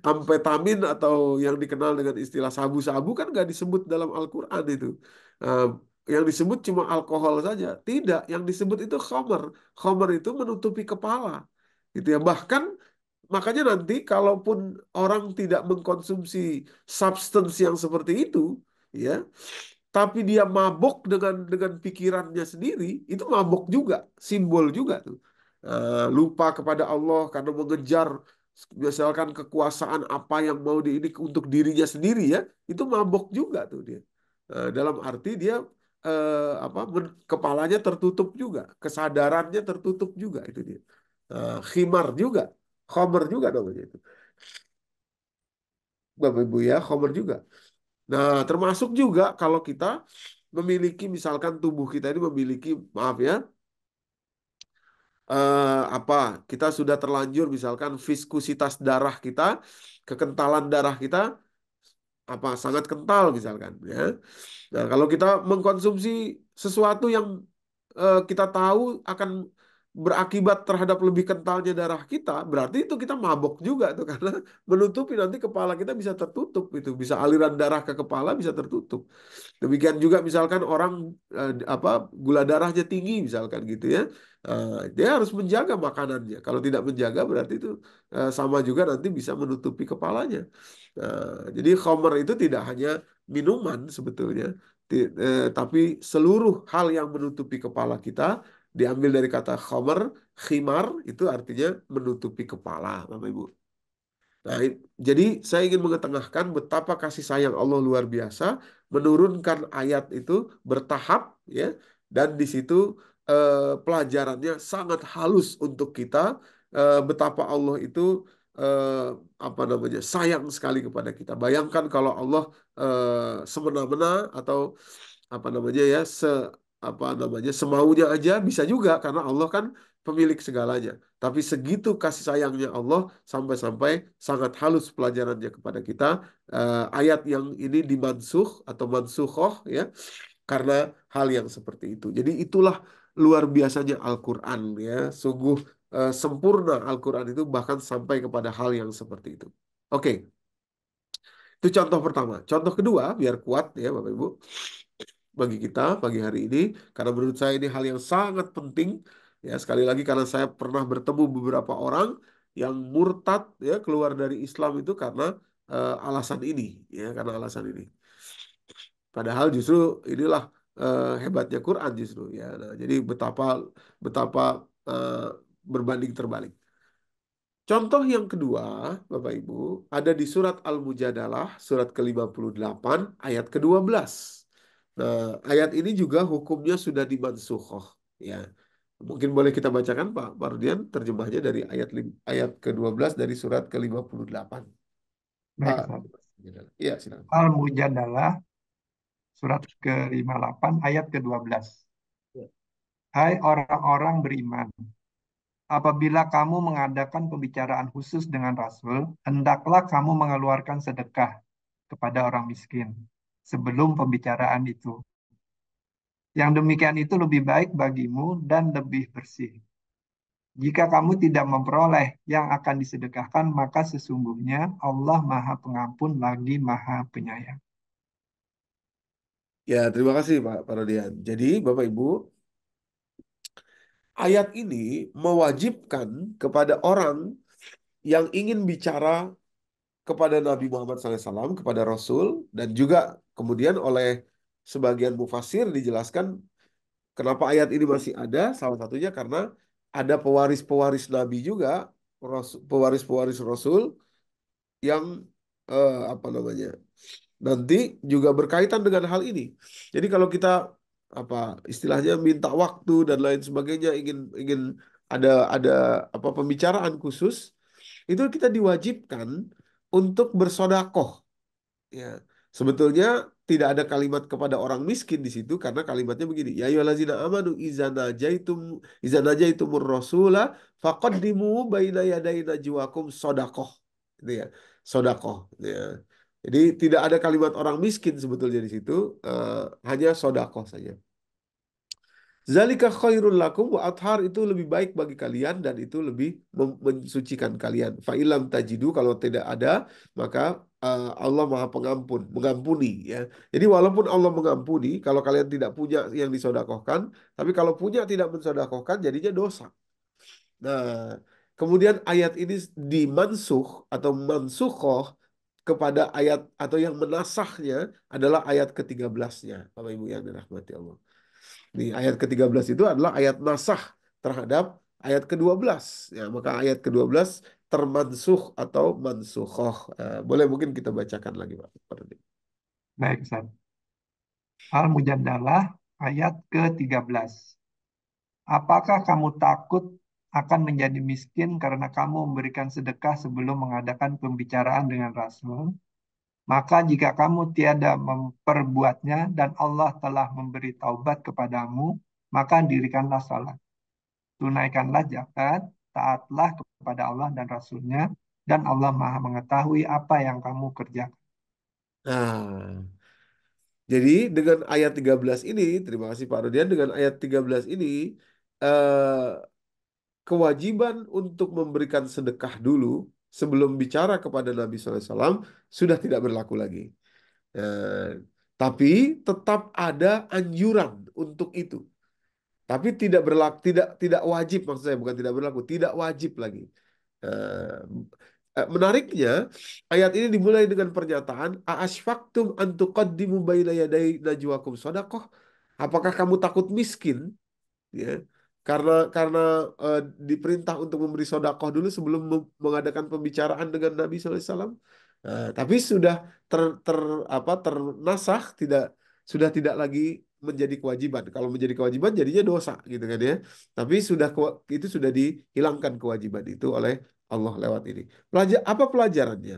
Amfetamin atau yang dikenal dengan istilah sabu-sabu kan nggak disebut dalam Al-Quran itu. yang disebut cuma alkohol saja. Tidak, yang disebut itu khomer. Khomer itu menutupi kepala. Gitu ya. Bahkan makanya nanti kalaupun orang tidak mengkonsumsi substance yang seperti itu, ya, tapi dia mabok dengan dengan pikirannya sendiri, itu mabok juga, simbol juga tuh. Eh, lupa kepada Allah karena mengejar misalkan kekuasaan apa yang mau di ini untuk dirinya sendiri ya, itu mabok juga tuh dia. Eh, dalam arti dia eh, apa kepalanya tertutup juga, kesadarannya tertutup juga itu dia. eh, khimar juga Khomer juga dong itu. Bapak Ibu ya, khomer juga. Nah, termasuk juga kalau kita memiliki misalkan tubuh kita ini memiliki maaf ya, eh, apa kita sudah terlanjur misalkan viskusitas darah kita kekentalan darah kita apa sangat kental misalkan ya nah kalau kita mengkonsumsi sesuatu yang eh, kita tahu akan berakibat terhadap lebih kentalnya darah kita, berarti itu kita mabok juga tuh karena menutupi nanti kepala kita bisa tertutup itu, bisa aliran darah ke kepala bisa tertutup. Demikian juga misalkan orang eh, apa gula darahnya tinggi misalkan gitu ya. Eh, dia harus menjaga makanannya. Kalau tidak menjaga berarti itu eh, sama juga nanti bisa menutupi kepalanya. Eh, jadi khomer itu tidak hanya minuman sebetulnya, eh, tapi seluruh hal yang menutupi kepala kita diambil dari kata khomer, khimar itu artinya menutupi kepala, Bapak Ibu. Nah, jadi saya ingin mengetengahkan betapa kasih sayang Allah luar biasa menurunkan ayat itu bertahap ya dan di situ eh, pelajarannya sangat halus untuk kita eh, betapa Allah itu eh, apa namanya sayang sekali kepada kita. Bayangkan kalau Allah eh, semena-mena atau apa namanya ya se apa namanya semaunya aja bisa juga karena Allah kan pemilik segalanya. Tapi segitu kasih sayangnya Allah sampai-sampai sangat halus pelajarannya kepada kita. Uh, ayat yang ini dimansuh atau mansuhoh ya karena hal yang seperti itu. Jadi itulah luar biasanya Al-Qur'an ya. Sungguh uh, sempurna Al-Qur'an itu bahkan sampai kepada hal yang seperti itu. Oke. Okay. Itu contoh pertama. Contoh kedua biar kuat ya Bapak Ibu bagi kita pagi hari ini karena menurut saya ini hal yang sangat penting ya sekali lagi karena saya pernah bertemu beberapa orang yang murtad ya keluar dari Islam itu karena uh, alasan ini ya karena alasan ini padahal justru inilah uh, hebatnya Quran justru ya nah, jadi betapa betapa uh, berbanding terbalik Contoh yang kedua, Bapak Ibu, ada di surat Al-Mujadalah, surat ke-58, ayat ke-12. Nah, ayat ini juga hukumnya sudah dimansuhoh. Ya. Mungkin boleh kita bacakan Pak Mardian terjemahnya dari ayat ayat ke-12 dari surat ke-58. Ya,
Al-Mujadalah surat ke-58 ayat ke-12. Ya. Hai orang-orang beriman, apabila kamu mengadakan pembicaraan khusus dengan rasul, hendaklah kamu mengeluarkan sedekah kepada orang miskin sebelum pembicaraan itu. Yang demikian itu lebih baik bagimu dan lebih bersih. Jika kamu tidak memperoleh yang akan disedekahkan, maka sesungguhnya Allah Maha Pengampun lagi Maha Penyayang.
Ya, terima kasih Pak Parodian. Jadi Bapak Ibu, ayat ini mewajibkan kepada orang yang ingin bicara kepada Nabi Muhammad SAW, kepada Rasul, dan juga Kemudian oleh sebagian mufasir dijelaskan kenapa ayat ini masih ada, salah satunya karena ada pewaris-pewaris nabi juga, pewaris-pewaris rasul yang eh, apa namanya? nanti juga berkaitan dengan hal ini. Jadi kalau kita apa istilahnya minta waktu dan lain sebagainya ingin ingin ada ada apa pembicaraan khusus itu kita diwajibkan untuk bersodakoh ya Sebetulnya tidak ada kalimat kepada orang miskin di situ karena kalimatnya begini. Ya ayyuhallazina amanu idza najaitum idza najaitumur rasula faqaddimu baina yadaina juwakum sodakoh Gitu ya. sodakoh gitu ya. Jadi tidak ada kalimat orang miskin sebetulnya di situ, uh, hanya sodakoh saja. Zalika khairul lakum wa athar itu lebih baik bagi kalian dan itu lebih mensucikan kalian. Fa'ilam tajidu kalau tidak ada maka Eh, Allah Maha Pengampun, mengampuni ya. Jadi walaupun Allah mengampuni, kalau kalian tidak punya yang disodakohkan, tapi kalau punya tidak mensodakohkan jadinya dosa. Nah, kemudian ayat ini dimansuh atau mansukhoh kepada ayat atau yang menasahnya adalah ayat ke-13-nya. Bapak Ibu yang dirahmati Allah. Nih, ayat ke-13 itu adalah ayat nasah terhadap ayat ke-12. Ya, maka ayat ke-12 termansuh atau mansuhoh. Eh, boleh mungkin kita bacakan lagi Pak. Baik Ustaz. Al-Mujadalah
ayat ke-13. Apakah kamu takut akan menjadi miskin karena kamu memberikan sedekah sebelum mengadakan pembicaraan dengan Rasul? Maka jika kamu tiada memperbuatnya dan Allah telah memberi taubat kepadamu, maka dirikanlah salat. Tunaikanlah zakat taatlah kepada Allah dan Rasulnya, dan Allah maha mengetahui apa yang kamu kerjakan.
Nah, jadi dengan ayat 13 ini, terima kasih Pak Rudian, dengan ayat 13 ini, eh, kewajiban untuk memberikan sedekah dulu sebelum bicara kepada Nabi SAW sudah tidak berlaku lagi. Eh, tapi tetap ada anjuran untuk itu. Tapi tidak berlaku, tidak tidak wajib maksud saya bukan tidak berlaku, tidak wajib lagi. Eh, menariknya ayat ini dimulai dengan pernyataan aasfaktum antukad baina najwakum sodakoh Apakah kamu takut miskin? Ya. Karena karena uh, diperintah untuk memberi sodakoh dulu sebelum mengadakan pembicaraan dengan Nabi SAW. Nah, eh, tapi sudah ter, ter apa ternasah tidak sudah tidak lagi menjadi kewajiban. Kalau menjadi kewajiban jadinya dosa gitu kan ya. Tapi sudah itu sudah dihilangkan kewajiban itu oleh Allah lewat ini. Pelajar apa pelajarannya?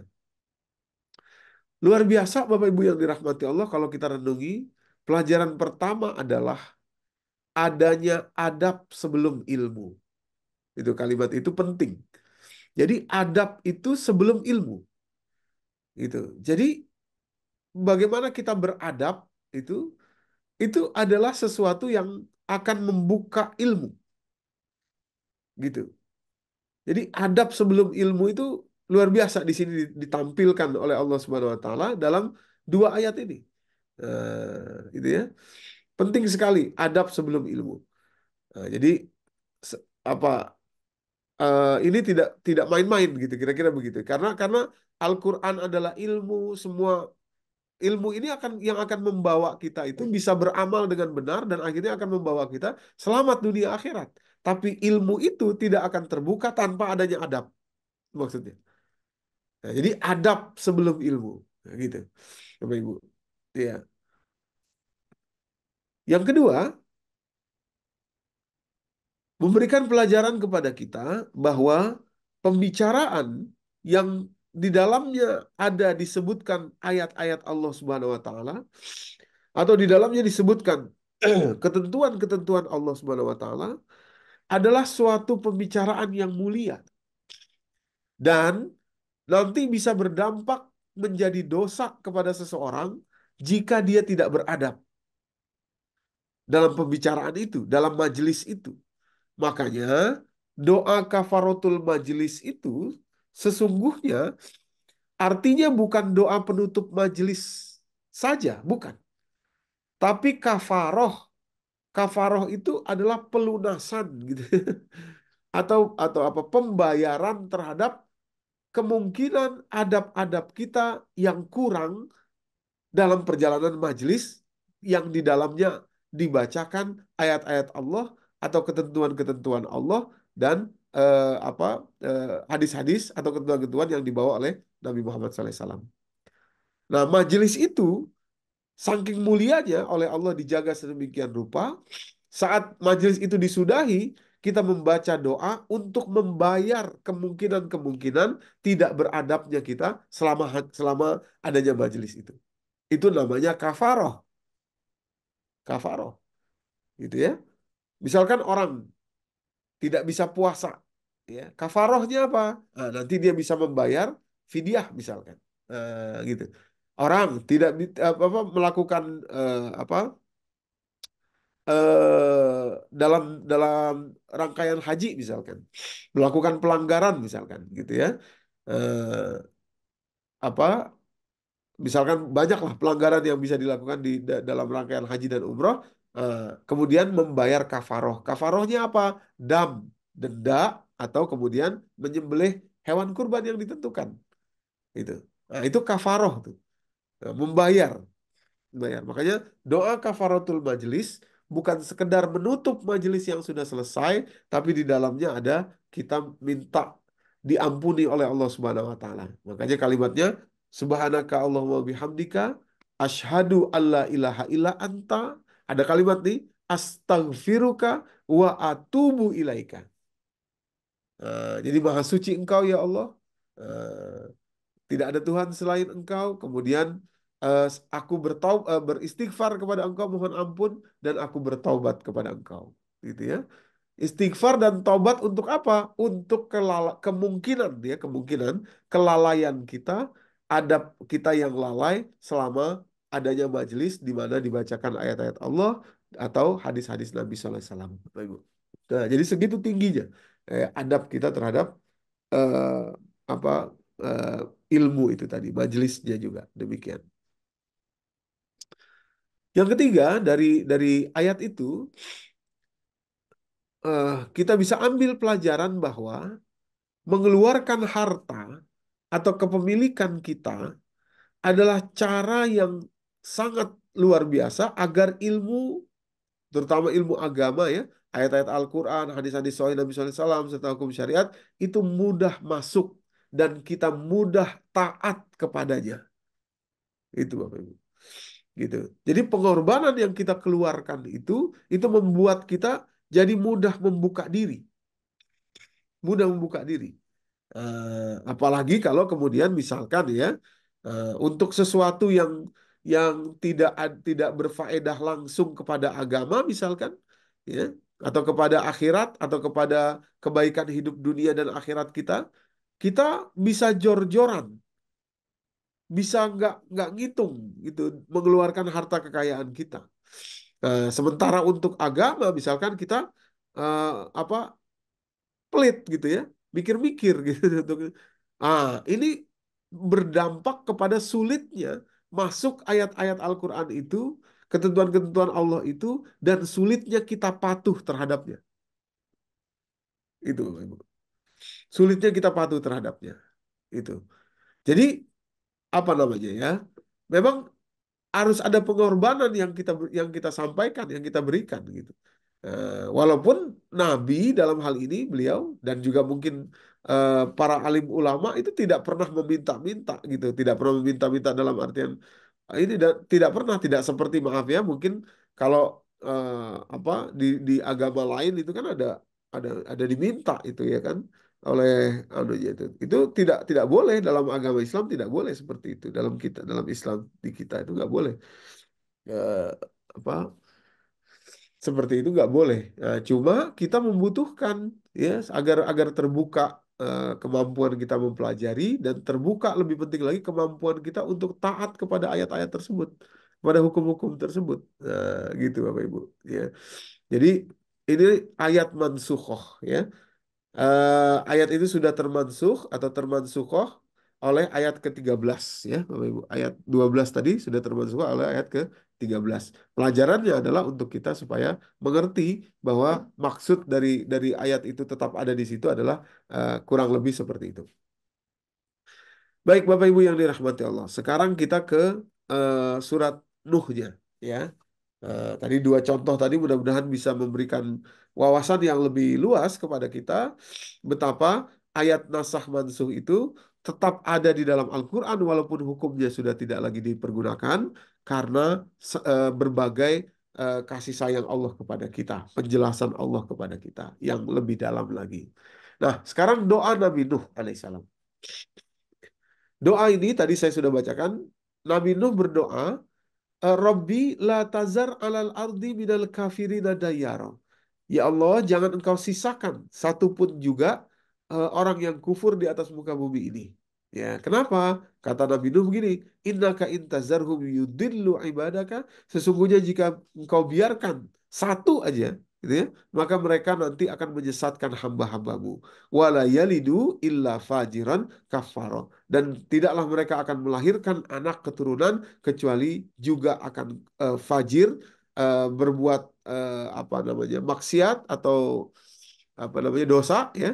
Luar biasa Bapak Ibu yang dirahmati Allah kalau kita renungi, pelajaran pertama adalah adanya adab sebelum ilmu. Itu kalimat itu penting. Jadi adab itu sebelum ilmu. Gitu. Jadi bagaimana kita beradab itu itu adalah sesuatu yang akan membuka ilmu. Gitu. Jadi adab sebelum ilmu itu luar biasa di sini ditampilkan oleh Allah Subhanahu wa taala dalam dua ayat ini. Uh, eh, itu ya. Penting sekali adab sebelum ilmu. Uh, jadi apa uh, ini tidak tidak main-main gitu kira-kira begitu. Karena karena Al-Qur'an adalah ilmu, semua ilmu ini akan yang akan membawa kita itu bisa beramal dengan benar dan akhirnya akan membawa kita selamat dunia akhirat. Tapi ilmu itu tidak akan terbuka tanpa adanya adab. Maksudnya. Nah, jadi adab sebelum ilmu. Nah, gitu. Bapak Ibu. Ya. Yang kedua, memberikan pelajaran kepada kita bahwa pembicaraan yang di dalamnya ada disebutkan ayat-ayat Allah Subhanahu wa taala atau di dalamnya disebutkan ketentuan-ketentuan Allah Subhanahu wa taala adalah suatu pembicaraan yang mulia dan nanti bisa berdampak menjadi dosa kepada seseorang jika dia tidak beradab dalam pembicaraan itu, dalam majelis itu. Makanya doa kafaratul majelis itu Sesungguhnya artinya bukan doa penutup majelis saja, bukan. Tapi kafaroh, kafaroh itu adalah pelunasan gitu. Atau atau apa pembayaran terhadap kemungkinan adab-adab kita yang kurang dalam perjalanan majelis yang di dalamnya dibacakan ayat-ayat Allah atau ketentuan-ketentuan Allah dan uh, apa eh, hadis-hadis uh, atau ketentuan-ketentuan yang dibawa oleh Nabi Muhammad SAW. Nah, majelis itu saking mulianya oleh Allah dijaga sedemikian rupa, saat majelis itu disudahi, kita membaca doa untuk membayar kemungkinan-kemungkinan tidak beradabnya kita selama selama adanya majelis itu. Itu namanya kafaroh. Kafaroh. Gitu ya. Misalkan orang tidak bisa puasa. Ya, kafarohnya apa? Nah, nanti dia bisa membayar fidyah misalkan, Uh, gitu. Orang tidak apa, apa melakukan uh, apa Uh, dalam dalam rangkaian haji misalkan, melakukan pelanggaran misalkan, gitu ya. Uh, apa misalkan banyaklah pelanggaran yang bisa dilakukan di dalam rangkaian haji dan umroh Eh, kemudian membayar kafaroh. Kafarohnya apa? Dam, denda, atau kemudian menyembelih hewan kurban yang ditentukan. Itu, nah, itu kafaroh tuh, nah, membayar, membayar. Makanya doa kafarotul majelis bukan sekedar menutup majelis yang sudah selesai, tapi di dalamnya ada kita minta diampuni oleh Allah Subhanahu wa taala. Makanya kalimatnya subhanaka allahumma bihamdika asyhadu alla ilaha illa anta ada kalimat nih, astagfiruka wa atubu ilaika. Uh, jadi maha suci engkau ya Allah. Uh, tidak ada Tuhan selain engkau. Kemudian uh, aku bertau uh, beristighfar kepada engkau mohon ampun dan aku bertaubat kepada engkau. Gitu ya. Istighfar dan taubat untuk apa? Untuk kelala, kemungkinan ya, kemungkinan kelalaian kita, adab kita yang lalai selama adanya majelis di mana dibacakan ayat-ayat Allah atau hadis-hadis Nabi SAW. Nah, jadi segitu tingginya eh, adab kita terhadap eh, apa eh, ilmu itu tadi, majelisnya juga demikian. Yang ketiga dari dari ayat itu eh, kita bisa ambil pelajaran bahwa mengeluarkan harta atau kepemilikan kita adalah cara yang sangat luar biasa agar ilmu terutama ilmu agama ya ayat-ayat Al-Quran, hadis-hadis Sahih Nabi SAW serta hukum syariat itu mudah masuk dan kita mudah taat kepadanya. Itu Bapak Ibu. Gitu. Jadi pengorbanan yang kita keluarkan itu itu membuat kita jadi mudah membuka diri. Mudah membuka diri. Eh, apalagi kalau kemudian misalkan ya eh, untuk sesuatu yang yang tidak tidak berfaedah langsung kepada agama misalkan ya atau kepada akhirat atau kepada kebaikan hidup dunia dan akhirat kita kita bisa jor-joran bisa nggak nggak ngitung gitu mengeluarkan harta kekayaan kita uh, sementara untuk agama misalkan kita uh, apa pelit gitu ya mikir-mikir gitu ah ini berdampak kepada sulitnya masuk ayat-ayat Al-Quran itu, ketentuan-ketentuan Allah itu, dan sulitnya kita patuh terhadapnya. Itu, Ibu. Sulitnya kita patuh terhadapnya. Itu. Jadi, apa namanya ya? Memang harus ada pengorbanan yang kita yang kita sampaikan, yang kita berikan gitu. Eh, walaupun Nabi dalam hal ini beliau dan juga mungkin Eh, para alim ulama itu tidak pernah meminta-minta gitu, tidak pernah meminta-minta dalam artian ah, ini da tidak pernah, tidak seperti maaf ya mungkin kalau uh, apa di di agama lain itu kan ada ada ada diminta itu ya kan oleh anunya itu. Itu tidak tidak boleh dalam agama Islam tidak boleh seperti itu dalam kita dalam Islam di kita itu nggak boleh uh, apa seperti itu nggak boleh. Nah, cuma kita membutuhkan ya agar agar terbuka Eh, kemampuan kita mempelajari dan terbuka lebih penting lagi kemampuan kita untuk taat kepada ayat-ayat tersebut kepada hukum-hukum tersebut nah, gitu bapak ibu ya jadi ini ayat mansukoh ya uh, ayat itu sudah termansuh atau termansukoh oleh ayat ke-13 ya Bapak Ibu. Ayat 12 tadi sudah terbentuk oleh ayat ke-13. Pelajarannya adalah untuk kita supaya mengerti bahwa maksud dari dari ayat itu tetap ada di situ adalah uh, kurang lebih seperti itu. Baik Bapak Ibu yang dirahmati Allah. Sekarang kita ke uh, surat Nuhnya ya. Uh, tadi dua contoh tadi mudah-mudahan bisa memberikan wawasan yang lebih luas kepada kita betapa ayat nasah mansuh itu tetap ada di dalam Al-Quran walaupun hukumnya sudah tidak lagi dipergunakan karena e, berbagai e, kasih sayang Allah kepada kita, penjelasan Allah kepada kita yang lebih dalam lagi. Nah, sekarang doa Nabi Nuh alaihissalam. Doa ini tadi saya sudah bacakan. Nabi Nuh berdoa, e, Rabbi la tazar alal ardi minal kafirina dayara. Ya Allah, jangan engkau sisakan satupun juga Eh, orang yang kufur di atas muka bumi ini. Ya, kenapa? Kata Nabi Nuh begini, "Innaka intazarhum yudillu ibadaka." Sesungguhnya jika engkau biarkan satu aja, gitu ya, maka mereka nanti akan menyesatkan hamba-hambamu. Wala yalidu illa fajiran kafaro. Dan tidaklah mereka akan melahirkan anak keturunan kecuali juga akan uh, fajir uh, berbuat uh, apa namanya? maksiat atau apa namanya? dosa ya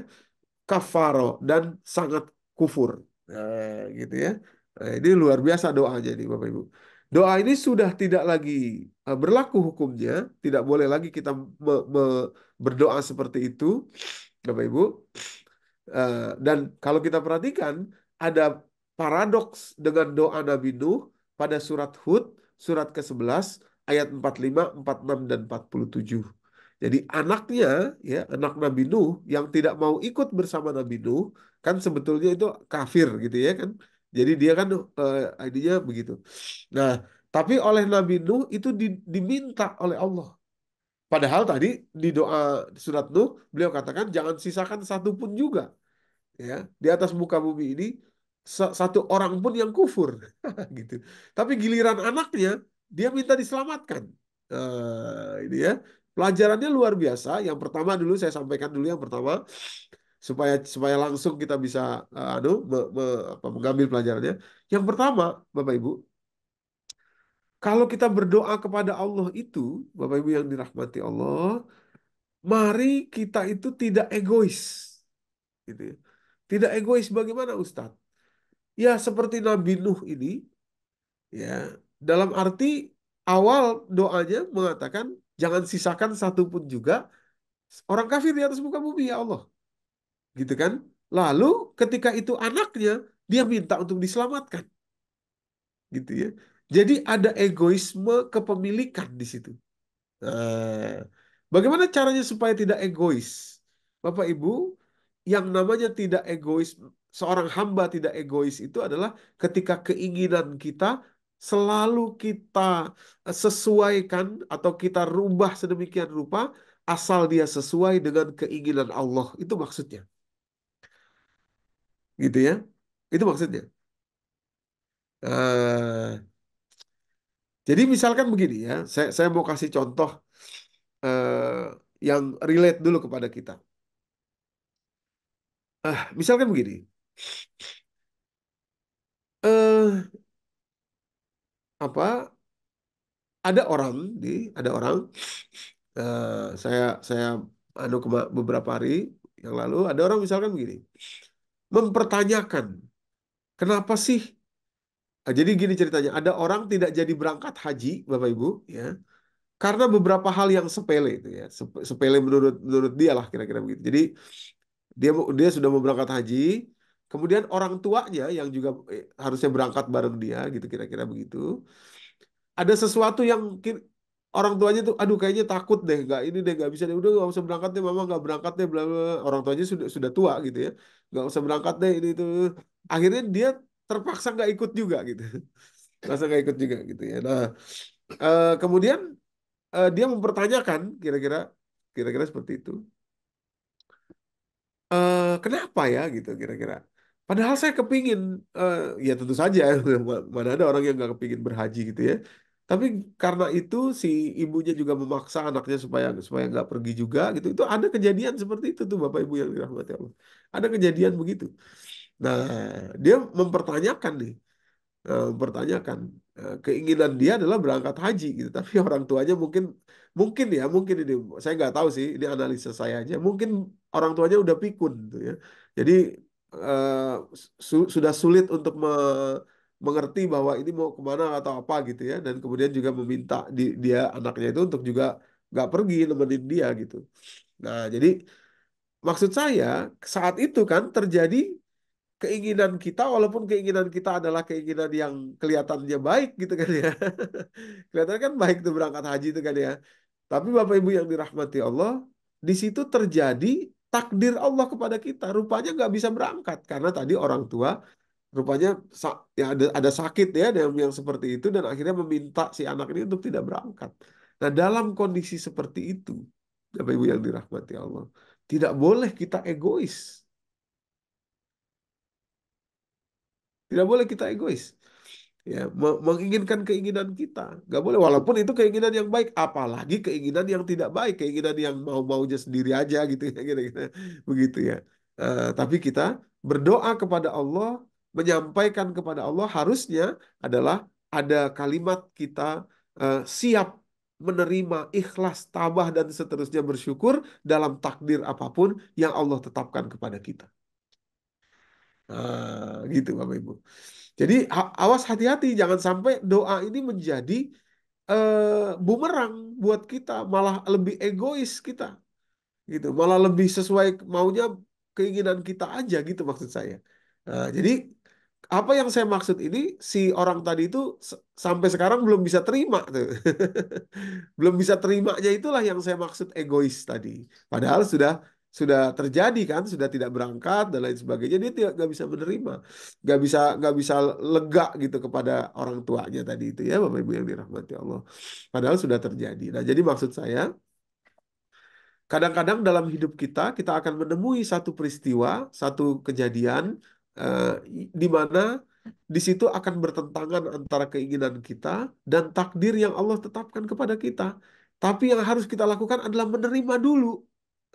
kafaro dan sangat kufur. Nah, gitu ya. Nah, ini luar biasa doanya nih Bapak Ibu. Doa ini sudah tidak lagi eh, berlaku hukumnya, tidak boleh lagi kita me, me, berdoa seperti itu, Bapak Ibu. Eh, dan kalau kita perhatikan ada paradoks dengan doa Nabi Nuh pada surat Hud, surat ke-11 ayat 45, 46 dan 47. Jadi anaknya ya anak Nabi Nuh yang tidak mau ikut bersama Nabi Nuh kan sebetulnya itu kafir gitu ya kan. Jadi dia kan uh, eh, idenya begitu. Nah, tapi oleh Nabi Nuh itu di, diminta oleh Allah. Padahal tadi di doa surat Nuh beliau katakan jangan sisakan satu pun juga ya di atas muka bumi ini satu orang pun yang kufur gitu. Tapi giliran anaknya dia minta diselamatkan. Uh, ini ya Pelajarannya luar biasa. Yang pertama dulu saya sampaikan dulu yang pertama supaya supaya langsung kita bisa uh, anu me, me, apa, mengambil pelajarannya. Yang pertama, Bapak Ibu, kalau kita berdoa kepada Allah itu, Bapak Ibu yang dirahmati Allah, mari kita itu tidak egois. Gitu ya. Tidak egois bagaimana Ustadz? Ya seperti Nabi Nuh ini, ya dalam arti awal doanya mengatakan Jangan sisakan satu pun juga orang kafir di atas muka bumi ya Allah. Gitu kan? Lalu ketika itu anaknya, dia minta untuk diselamatkan. Gitu ya. Jadi ada egoisme kepemilikan di situ. Nah, bagaimana caranya supaya tidak egois? Bapak Ibu, yang namanya tidak egois, seorang hamba tidak egois itu adalah ketika keinginan kita selalu kita eh, sesuaikan atau kita rubah sedemikian rupa asal dia sesuai dengan keinginan Allah. Itu maksudnya. Gitu ya. Itu maksudnya. Uh, jadi misalkan begini ya, saya, saya mau kasih contoh uh, yang relate dulu kepada kita. Uh, misalkan begini, uh, apa ada orang di ada orang uh, saya saya anu beberapa hari yang lalu ada orang misalkan begini mempertanyakan kenapa sih uh, jadi gini ceritanya ada orang tidak jadi berangkat haji bapak ibu ya karena beberapa hal yang sepele itu ya sepele menurut menurut dia lah kira-kira begitu jadi dia dia sudah mau berangkat haji Kemudian orang tuanya yang juga eh, harusnya berangkat bareng dia gitu kira-kira begitu. Ada sesuatu yang orang tuanya tuh aduh kayaknya takut deh nggak ini deh nggak bisa deh udah nggak usah berangkat deh mama nggak berangkat deh bla bla orang tuanya sudah sudah tua gitu ya nggak usah berangkat deh ini itu akhirnya dia terpaksa nggak ikut juga gitu terpaksa nggak ikut juga gitu ya nah eh, kemudian eh, dia mempertanyakan kira-kira kira-kira seperti itu uh, kenapa ya gitu kira-kira Padahal saya kepingin, eh, ya tentu saja, mana ada orang yang nggak kepingin berhaji gitu ya. Tapi karena itu si ibunya juga memaksa anaknya supaya supaya nggak pergi juga gitu. Itu ada kejadian seperti itu tuh Bapak Ibu yang dirahmati Allah. Ada kejadian begitu. Nah, dia mempertanyakan nih, eh, mempertanyakan eh, keinginan dia adalah berangkat haji gitu. Tapi orang tuanya mungkin mungkin ya mungkin ini saya nggak tahu sih ini analisa saya aja. Mungkin orang tuanya udah pikun gitu ya. Jadi Eh, su sudah sulit untuk me mengerti bahwa ini mau kemana atau apa gitu ya dan kemudian juga meminta di, dia anaknya itu untuk juga nggak pergi nemenin dia gitu nah jadi maksud saya saat itu kan terjadi keinginan kita walaupun keinginan kita adalah keinginan yang kelihatannya baik gitu kan ya kelihatannya kan baik tuh berangkat haji itu kan ya tapi bapak ibu yang dirahmati Allah di situ terjadi takdir Allah kepada kita. Rupanya nggak bisa berangkat karena tadi orang tua rupanya ya ada, ada sakit ya yang, yang seperti itu dan akhirnya meminta si anak ini untuk tidak berangkat. Nah dalam kondisi seperti itu, Bapak Ibu yang dirahmati Allah, tidak boleh kita egois. Tidak boleh kita egois ya menginginkan keinginan kita nggak boleh walaupun itu keinginan yang baik apalagi keinginan yang tidak baik keinginan yang mau maunya sendiri aja gitu ya gitu, gitu. begitu ya uh, tapi kita berdoa kepada Allah menyampaikan kepada Allah harusnya adalah ada kalimat kita uh, siap menerima ikhlas tabah dan seterusnya bersyukur dalam takdir apapun yang Allah tetapkan kepada kita uh, gitu Bapak Ibu jadi awas hati-hati jangan sampai doa ini menjadi uh, bumerang buat kita, malah lebih egois kita. Gitu, malah lebih sesuai maunya keinginan kita aja gitu maksud saya. Nah, jadi apa yang saya maksud ini si orang tadi itu sampai sekarang belum bisa terima tuh. belum bisa terimanya itulah yang saya maksud egois tadi. Padahal sudah sudah terjadi kan sudah tidak berangkat dan lain sebagainya dia tidak nggak bisa menerima nggak bisa nggak bisa lega gitu kepada orang tuanya tadi itu ya bapak ibu yang dirahmati Allah padahal sudah terjadi nah jadi maksud saya kadang-kadang dalam hidup kita kita akan menemui satu peristiwa satu kejadian eh, di mana di situ akan bertentangan antara keinginan kita dan takdir yang Allah tetapkan kepada kita tapi yang harus kita lakukan adalah menerima dulu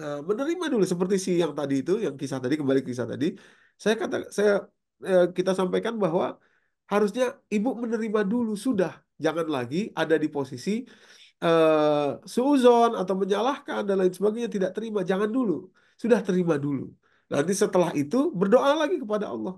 Eh, menerima dulu seperti si yang tadi itu yang kisah tadi kembali ke kisah tadi saya kata saya eh, kita sampaikan bahwa harusnya ibu menerima dulu sudah jangan lagi ada di posisi uh, eh, suuzon atau menyalahkan dan lain sebagainya tidak terima jangan dulu sudah terima dulu nanti setelah itu berdoa lagi kepada Allah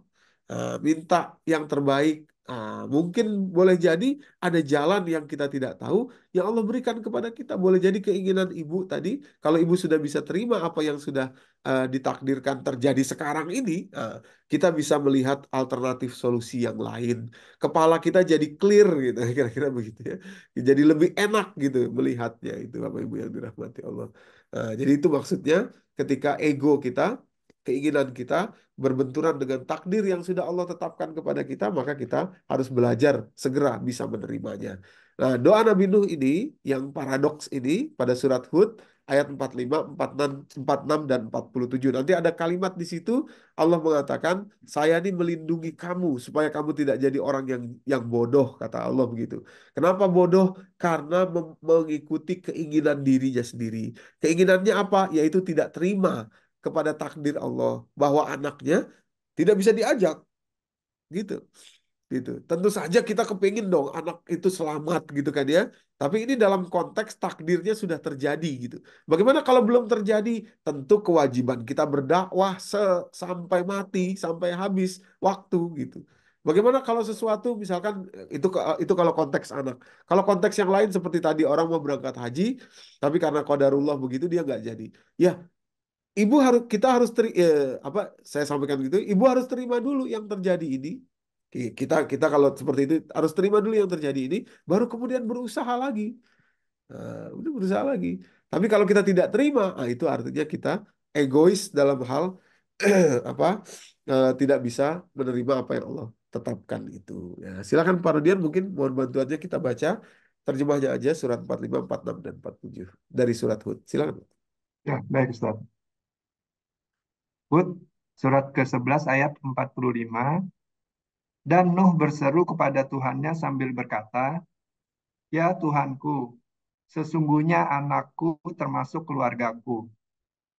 uh, minta yang terbaik Nah, mungkin boleh jadi ada jalan yang kita tidak tahu yang Allah berikan kepada kita. Boleh jadi keinginan ibu tadi, kalau ibu sudah bisa terima apa yang sudah uh, ditakdirkan terjadi sekarang ini, uh, kita bisa melihat alternatif solusi yang lain. Kepala kita jadi clear gitu, kira-kira begitu ya. Jadi lebih enak gitu melihatnya itu Bapak Ibu yang dirahmati Allah. Uh, jadi itu maksudnya ketika ego kita keinginan kita berbenturan dengan takdir yang sudah Allah tetapkan kepada kita, maka kita harus belajar segera bisa menerimanya. Nah, doa Nabi Nuh ini yang paradoks ini pada surat Hud ayat 45, 46, 46 dan 47. Nanti ada kalimat di situ Allah mengatakan, "Saya ini melindungi kamu supaya kamu tidak jadi orang yang yang bodoh," kata Allah begitu. Kenapa bodoh? Karena mengikuti keinginan dirinya sendiri. Keinginannya apa? Yaitu tidak terima kepada takdir Allah bahwa anaknya tidak bisa diajak gitu gitu tentu saja kita kepingin dong anak itu selamat gitu kan ya tapi ini dalam konteks takdirnya sudah terjadi gitu bagaimana kalau belum terjadi tentu kewajiban kita berdakwah sampai mati sampai habis waktu gitu bagaimana kalau sesuatu misalkan itu itu kalau konteks anak kalau konteks yang lain seperti tadi orang mau berangkat haji tapi karena kodarullah begitu dia nggak jadi ya ibu harus kita harus teri, eh, apa saya sampaikan gitu ibu harus terima dulu yang terjadi ini kita kita kalau seperti itu harus terima dulu yang terjadi ini baru kemudian berusaha lagi nah, udah berusaha lagi tapi kalau kita tidak terima nah itu artinya kita egois dalam hal apa eh, tidak bisa menerima apa yang Allah tetapkan itu ya silakan Pak Rudian mungkin mohon bantuannya kita baca terjemahnya aja surat 45, 46 dan 47 dari surat Hud silakan ya baik
Ustaz Hud surat ke-11 ayat 45 dan Nuh berseru kepada Tuhannya sambil berkata, "Ya Tuhanku, sesungguhnya anakku termasuk keluargaku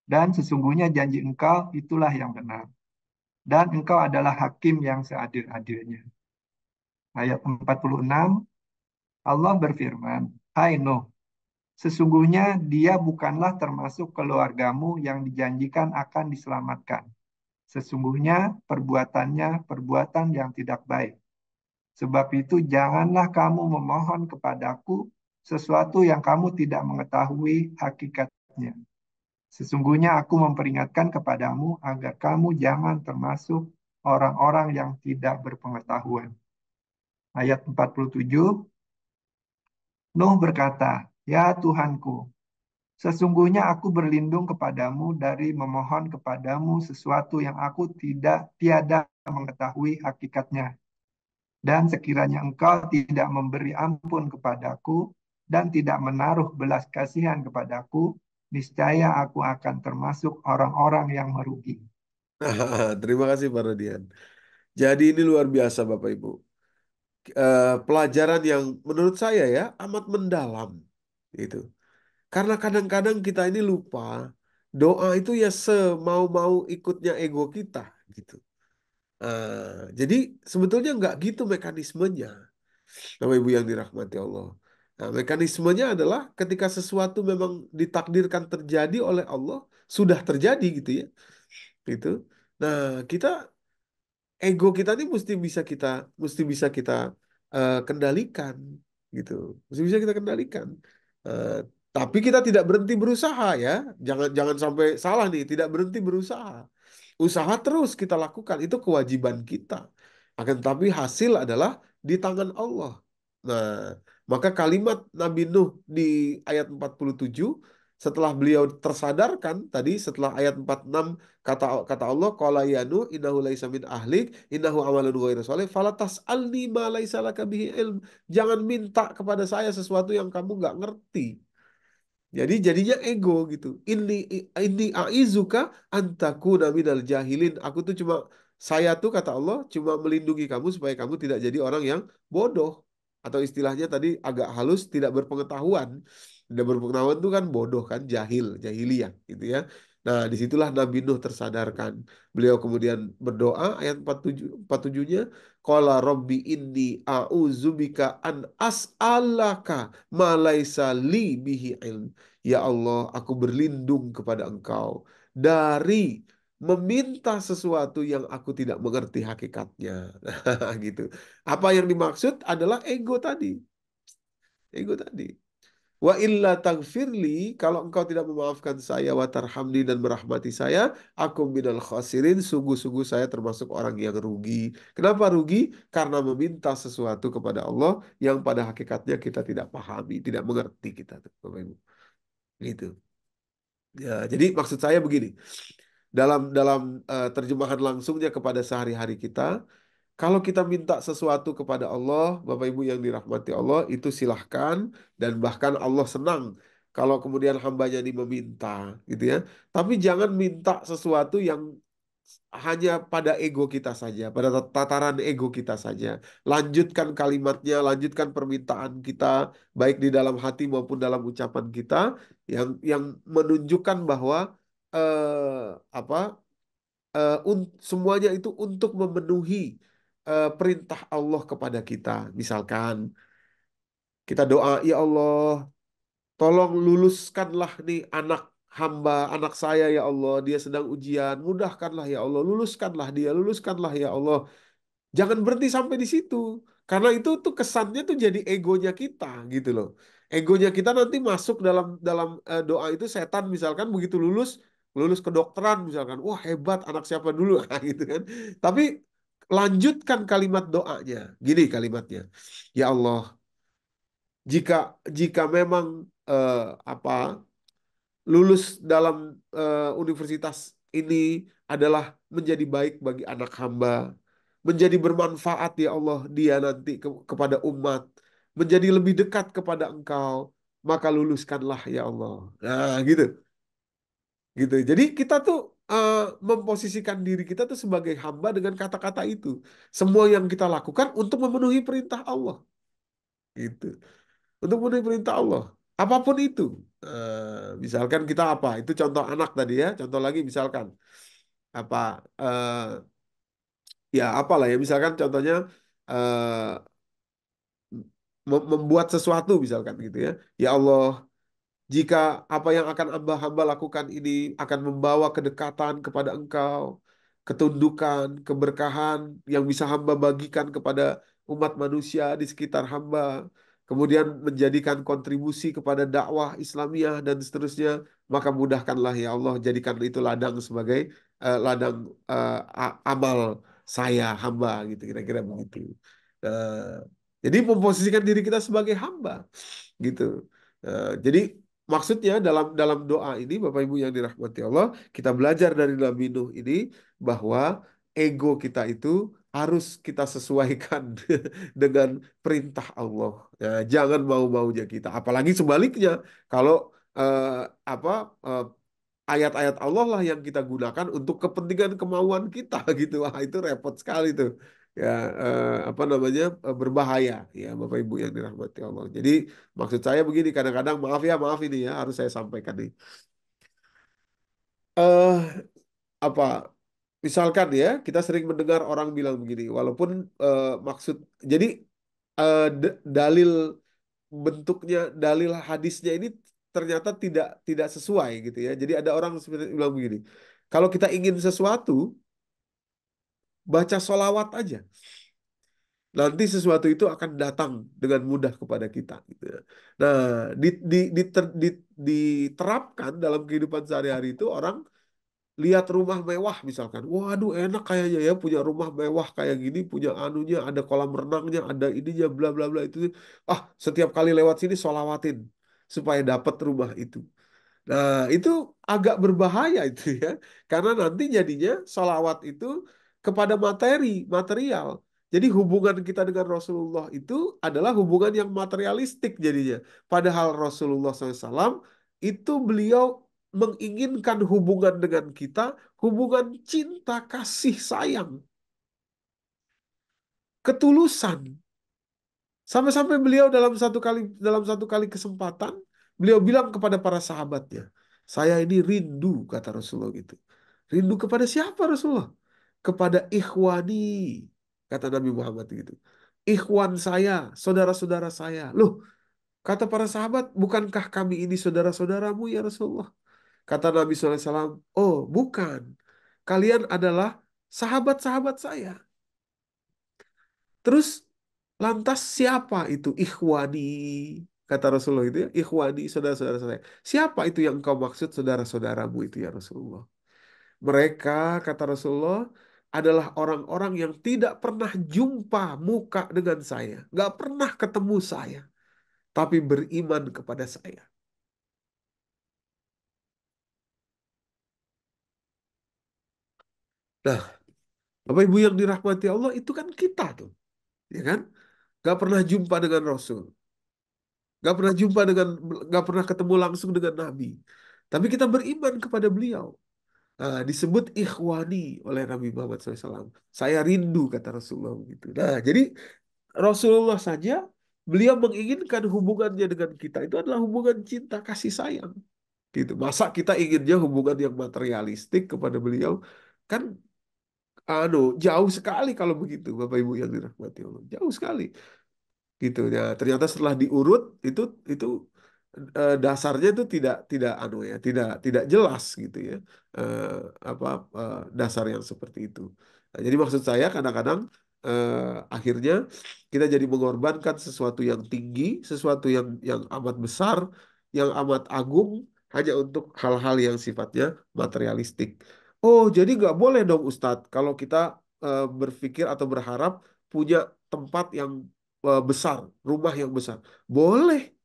dan sesungguhnya janji Engkau itulah yang benar dan Engkau adalah hakim yang seadil-adilnya." Ayat 46 Allah berfirman, "Hai Nuh, sesungguhnya dia bukanlah termasuk keluargamu yang dijanjikan akan diselamatkan. Sesungguhnya perbuatannya perbuatan yang tidak baik. Sebab itu janganlah kamu memohon kepadaku sesuatu yang kamu tidak mengetahui hakikatnya. Sesungguhnya aku memperingatkan kepadamu agar kamu jangan termasuk orang-orang yang tidak berpengetahuan. Ayat 47, Nuh berkata, Ya Tuhanku, sesungguhnya aku berlindung kepadamu dari memohon kepadamu sesuatu yang aku tidak tiada mengetahui hakikatnya. Dan sekiranya engkau tidak memberi ampun kepadaku dan tidak menaruh belas kasihan kepadaku, niscaya aku akan termasuk orang-orang yang merugi.
Terima kasih Pak Radian. Jadi ini luar biasa Bapak Ibu. Eh, pelajaran yang menurut saya ya amat mendalam itu. Karena kadang-kadang kita ini lupa doa itu ya semau-mau ikutnya ego kita gitu. Uh, jadi sebetulnya nggak gitu mekanismenya. Nama ibu yang dirahmati Allah. Nah, mekanismenya adalah ketika sesuatu memang ditakdirkan terjadi oleh Allah sudah terjadi gitu ya, gitu. Nah kita ego kita ini mesti bisa kita mesti bisa kita uh, kendalikan gitu, mesti bisa kita kendalikan. Eh, tapi kita tidak berhenti berusaha ya. Jangan jangan sampai salah nih, tidak berhenti berusaha. Usaha terus kita lakukan, itu kewajiban kita. Akan tetapi hasil adalah di tangan Allah. Nah, maka kalimat Nabi Nuh di ayat 47 setelah beliau tersadarkan tadi setelah ayat 46 kata kata Allah qala yanu innahu laisa min ahlik innahu amalun ghairu salih fala tas'alni ma laisa laka bihi ilm jangan minta kepada saya sesuatu yang kamu nggak ngerti jadi jadinya ego gitu ini ini aizuka antaku minal jahilin aku tuh cuma saya tuh kata Allah cuma melindungi kamu supaya kamu tidak jadi orang yang bodoh atau istilahnya tadi agak halus tidak berpengetahuan tidak berpengetahuan itu kan bodoh kan, jahil, jahiliyah gitu ya. Nah, disitulah Nabi Nuh tersadarkan. Beliau kemudian berdoa ayat 47 47-nya, qala rabbi inni a'uzubika an as'alaka malaysa li bihi ilm. Ya Allah, aku berlindung kepada Engkau dari meminta sesuatu yang aku tidak mengerti hakikatnya. gitu. Apa yang dimaksud adalah ego tadi. Ego tadi. Wa illa tagfirli, kalau engkau tidak memaafkan saya wa tarhamni dan merahmati saya, aku minal khasirin, sungguh-sungguh saya termasuk orang yang rugi. Kenapa rugi? Karena meminta sesuatu kepada Allah yang pada hakikatnya kita tidak pahami, tidak mengerti kita. Gitu. Ya, jadi maksud saya begini. Dalam dalam uh, terjemahan langsungnya kepada sehari-hari kita, kalau kita minta sesuatu kepada Allah, Bapak Ibu yang dirahmati Allah, itu silahkan dan bahkan Allah senang kalau kemudian hambanya ini meminta, gitu ya. Tapi jangan minta sesuatu yang hanya pada ego kita saja, pada tataran ego kita saja. Lanjutkan kalimatnya, lanjutkan permintaan kita, baik di dalam hati maupun dalam ucapan kita, yang yang menunjukkan bahwa eh, apa eh, un, semuanya itu untuk memenuhi Eh, perintah Allah kepada kita. Misalkan kita doa, ya Allah, tolong luluskanlah nih anak hamba, anak saya ya Allah, dia sedang ujian, mudahkanlah ya Allah, luluskanlah dia, luluskanlah ya Allah. Jangan berhenti sampai di situ. Karena itu tuh kesannya tuh jadi egonya kita gitu loh. Egonya kita nanti masuk dalam dalam uh, doa itu setan misalkan begitu lulus lulus kedokteran misalkan, wah hebat anak siapa dulu nah, gitu kan. Tapi lanjutkan kalimat doanya. Gini kalimatnya. Ya Allah, jika jika memang uh, apa lulus dalam uh, universitas ini adalah menjadi baik bagi anak hamba, menjadi bermanfaat ya Allah dia nanti ke, kepada umat, menjadi lebih dekat kepada Engkau, maka luluskanlah ya Allah. Nah, gitu gitu. Jadi kita tuh uh, memposisikan diri kita tuh sebagai hamba dengan kata-kata itu. Semua yang kita lakukan untuk memenuhi perintah Allah. Gitu. Untuk memenuhi perintah Allah. Apapun itu. Uh, misalkan kita apa? Itu contoh anak tadi ya. Contoh lagi misalkan apa uh, ya apalah ya misalkan contohnya uh, membuat sesuatu misalkan gitu ya. Ya Allah, jika apa yang akan hamba-hamba lakukan ini akan membawa kedekatan kepada Engkau, ketundukan, keberkahan yang bisa hamba bagikan kepada umat manusia di sekitar hamba, kemudian menjadikan kontribusi kepada dakwah islamiah dan seterusnya, maka mudahkanlah ya Allah jadikan itu ladang sebagai uh, ladang uh, amal saya hamba gitu kira-kira begitu. Uh, jadi memposisikan diri kita sebagai hamba gitu. Uh, jadi Maksudnya dalam dalam doa ini Bapak Ibu yang dirahmati Allah, kita belajar dari Nabi Nuh ini bahwa ego kita itu harus kita sesuaikan dengan perintah Allah. Ya, jangan mau-maunya kita. Apalagi sebaliknya kalau eh, apa eh, ayat-ayat Allah lah yang kita gunakan untuk kepentingan kemauan kita gitu. Wah, itu repot sekali tuh ya eh, apa namanya eh, berbahaya ya Bapak Ibu yang dirahmati Allah. Jadi maksud saya begini kadang-kadang maaf ya maaf ini ya harus saya sampaikan nih. Eh apa misalkan ya kita sering mendengar orang bilang begini walaupun eh, maksud jadi eh, dalil bentuknya dalil hadisnya ini ternyata tidak tidak sesuai gitu ya. Jadi ada orang bilang begini. Kalau kita ingin sesuatu, Baca solawat aja. Nanti sesuatu itu akan datang dengan mudah kepada kita. Gitu ya. Nah, diterapkan dalam kehidupan sehari-hari itu orang lihat rumah mewah misalkan. Waduh enak kayaknya ya punya rumah mewah kayak gini, punya anunya, ada kolam renangnya, ada ininya, bla bla bla itu. Ah, setiap kali lewat sini solawatin supaya dapat rumah itu. Nah, itu agak berbahaya itu ya. Karena nanti jadinya solawat itu kepada materi, material. Jadi hubungan kita dengan Rasulullah itu adalah hubungan yang materialistik jadinya. Padahal Rasulullah SAW itu beliau menginginkan hubungan dengan kita, hubungan cinta, kasih, sayang. Ketulusan. Sampai-sampai beliau dalam satu kali dalam satu kali kesempatan, beliau bilang kepada para sahabatnya, "Saya ini rindu," kata Rasulullah gitu. Rindu kepada siapa Rasulullah? kepada ikhwani, kata Nabi Muhammad gitu. Ikhwan saya, saudara-saudara saya. Loh, kata para sahabat, bukankah kami ini saudara-saudaramu ya Rasulullah? Kata Nabi SAW, oh bukan. Kalian adalah sahabat-sahabat saya. Terus lantas siapa itu ikhwani? Kata Rasulullah itu ya, ikhwani saudara-saudara saya. Siapa itu yang kau maksud saudara-saudaramu itu ya Rasulullah? Mereka, kata Rasulullah, adalah orang-orang yang tidak pernah jumpa muka dengan saya, gak pernah ketemu saya, tapi beriman kepada saya. Nah, Bapak Ibu yang dirahmati Allah itu kan kita tuh. Ya kan? Gak pernah jumpa dengan Rasul. Gak pernah jumpa dengan, gak pernah ketemu langsung dengan Nabi. Tapi kita beriman kepada beliau nah disebut ikhwani oleh Nabi Muhammad SAW. Saya rindu kata Rasulullah gitu. Nah, jadi Rasulullah saja beliau menginginkan hubungannya dengan kita itu adalah hubungan cinta kasih sayang. Gitu. Masa kita inginnya hubungan yang materialistik kepada beliau kan anu jauh sekali kalau begitu Bapak Ibu yang dirahmati Allah. Jauh sekali. Gitu ya. Ternyata setelah diurut itu itu Eh, dasarnya itu tidak tidak anu ya, tidak tidak jelas gitu ya. uh, apa uh, dasar yang seperti itu. Nah, jadi maksud saya kadang-kadang uh, akhirnya kita jadi mengorbankan sesuatu yang tinggi, sesuatu yang yang amat besar, yang amat agung hanya untuk hal-hal yang sifatnya materialistik. Oh, jadi nggak boleh dong Ustadz kalau kita uh, berpikir atau berharap punya tempat yang besar, rumah yang besar. Boleh,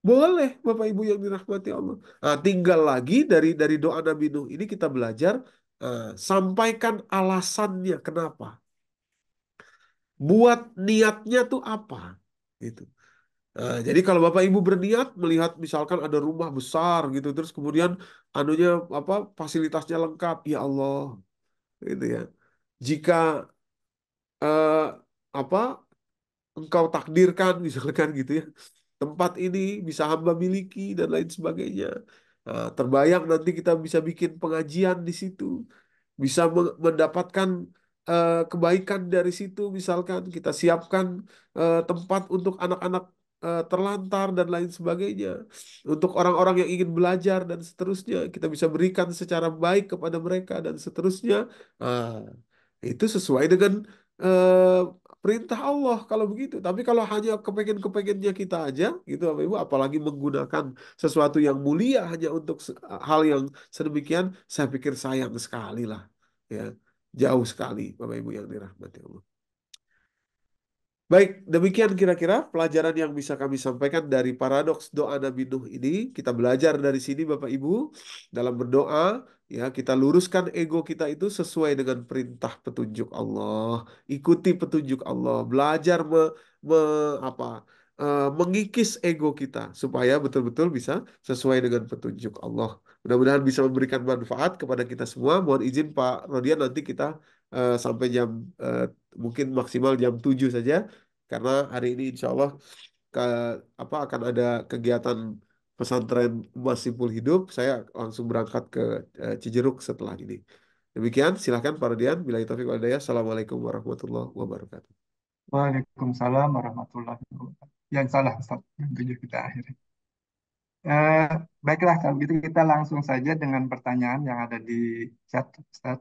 boleh Bapak Ibu yang dirahmati Allah. Nah, tinggal lagi dari dari doa Nabi Nuh ini kita belajar uh, sampaikan alasannya kenapa. Buat niatnya tuh apa? Gitu. Nah, jadi kalau Bapak Ibu berniat melihat misalkan ada rumah besar gitu terus kemudian anunya apa fasilitasnya lengkap ya Allah gitu ya. Jika uh, apa engkau takdirkan misalkan gitu ya tempat ini bisa hamba miliki dan lain sebagainya. Nah, terbayang nanti kita bisa bikin pengajian di situ, bisa mendapatkan uh, kebaikan dari situ. Misalkan kita siapkan uh, tempat untuk anak-anak eh, terlantar dan lain sebagainya, untuk orang-orang yang ingin belajar dan seterusnya, kita bisa berikan secara baik kepada mereka dan seterusnya. Nah, itu sesuai dengan uh, perintah Allah kalau begitu. Tapi kalau hanya kepengen-kepengennya kita aja, gitu Bapak Ibu, apalagi menggunakan sesuatu yang mulia hanya untuk e, hal yang sedemikian, saya pikir sayang sekali lah. Ya, jauh sekali Bapak Ibu yang dirahmati Allah. Baik, demikian kira-kira pelajaran yang bisa kami sampaikan dari paradoks doa Nabi Nuh ini. Kita belajar dari sini Bapak Ibu dalam berdoa ya kita luruskan ego kita itu sesuai dengan perintah petunjuk Allah. Ikuti petunjuk Allah, belajar me, me apa? Uh, mengikis ego kita supaya betul-betul bisa sesuai dengan petunjuk Allah. Mudah-mudahan bisa memberikan manfaat kepada kita semua. Mohon izin Pak Rodian nanti kita Eh, sampai jam uh, mungkin maksimal jam 7 saja karena hari ini insya Allah ke, apa akan ada kegiatan pesantren Mas Simpul Hidup saya langsung berangkat ke uh, Cijeruk setelah ini demikian silahkan Pak Dian bila taufik walhidayah Assalamualaikum warahmatullahi wabarakatuh
Waalaikumsalam warahmatullahi wabarakatuh yang salah Ustaz yang tujuh kita akhirnya Eh, baiklah, kalau gitu kita langsung saja dengan pertanyaan yang ada di chat, Ustaz.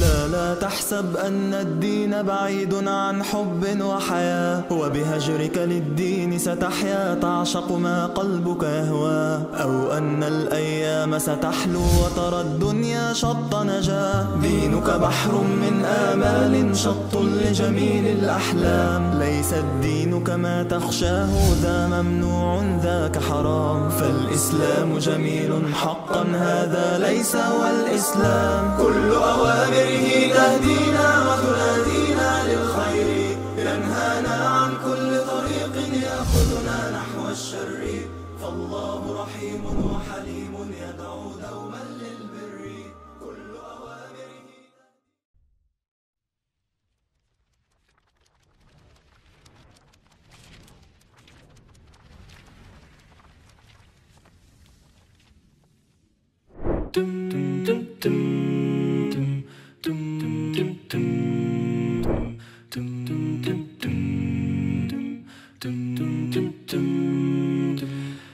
لا لا تحسب أن الدين
بعيد عن حب وحياة وبهجرك للدين ستحيا تعشق ما قلبك يهوى أو أن الأيام ستحلو وترى الدنيا شط نجاة دينك بحر من آمال شط لجميل الأحلام ليس الدين كما تخشاه ذا ممنوع ذاك حرام فالإسلام جميل حقا هذا ليس هو الإسلام كل أوان آمره تهدينا وتنادينا للخير لنهانا عن كل طريق يأخذنا نحو الشر فالله رحيم وحليم يدعو دوما للبر كل أوامره Dum, dum, dum, dum.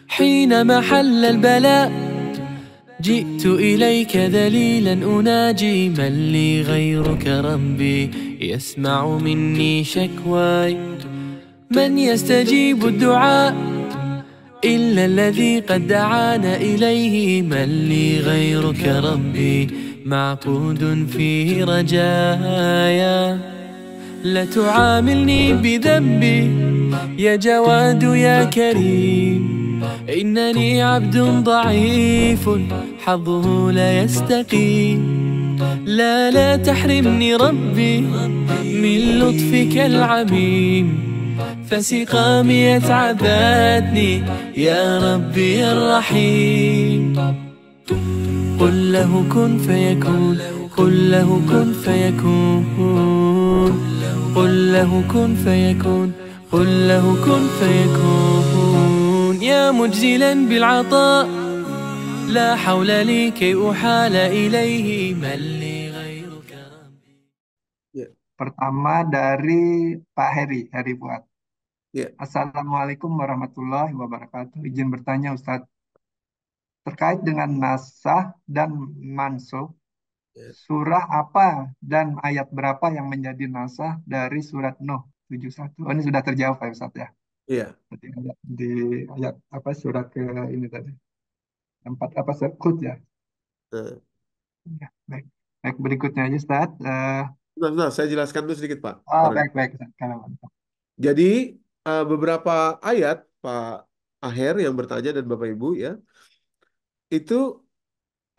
حينما حل البلاء جئت إليك ذليلا أناجي من لي غيرك ربي يسمع مني شكواي من يستجيب الدعاء إلا الذي قد دعانا إليه من لي غيرك ربي معقود في رجايا لا تعاملني بذنبي يا جواد يا كريم إنني عبد ضعيف حظه لا يستقيم لا لا تحرمني ربي من لطفك العميم فسقامي اتعبتني يا ربي الرحيم قل له كن فيكون قل له كن فيكون قل له كن فيكون قل له كن فيكون يا مجزلا بالعطاء لا حول لي كي أحال إليه
من لي غيرك Pertama dari Pak Heri, Heri Buat. Ya. Assalamualaikum warahmatullahi wabarakatuh. Izin bertanya Ustadz, terkait dengan nasah dan mansuh. Ya. Surah apa dan ayat berapa yang menjadi nasah dari surat Nuh 71? Oh, ini sudah terjawab Pak Ustaz ya. Iya. Di, di ayat apa surat ke ini tadi. Empat apa sekut ya?
Uh. ya baik. baik. berikutnya aja Ustaz. Uh, eh, bentar, saya jelaskan dulu sedikit Pak. Oh, baik baik baik Jadi uh, beberapa ayat Pak Aher yang bertanya dan Bapak Ibu ya itu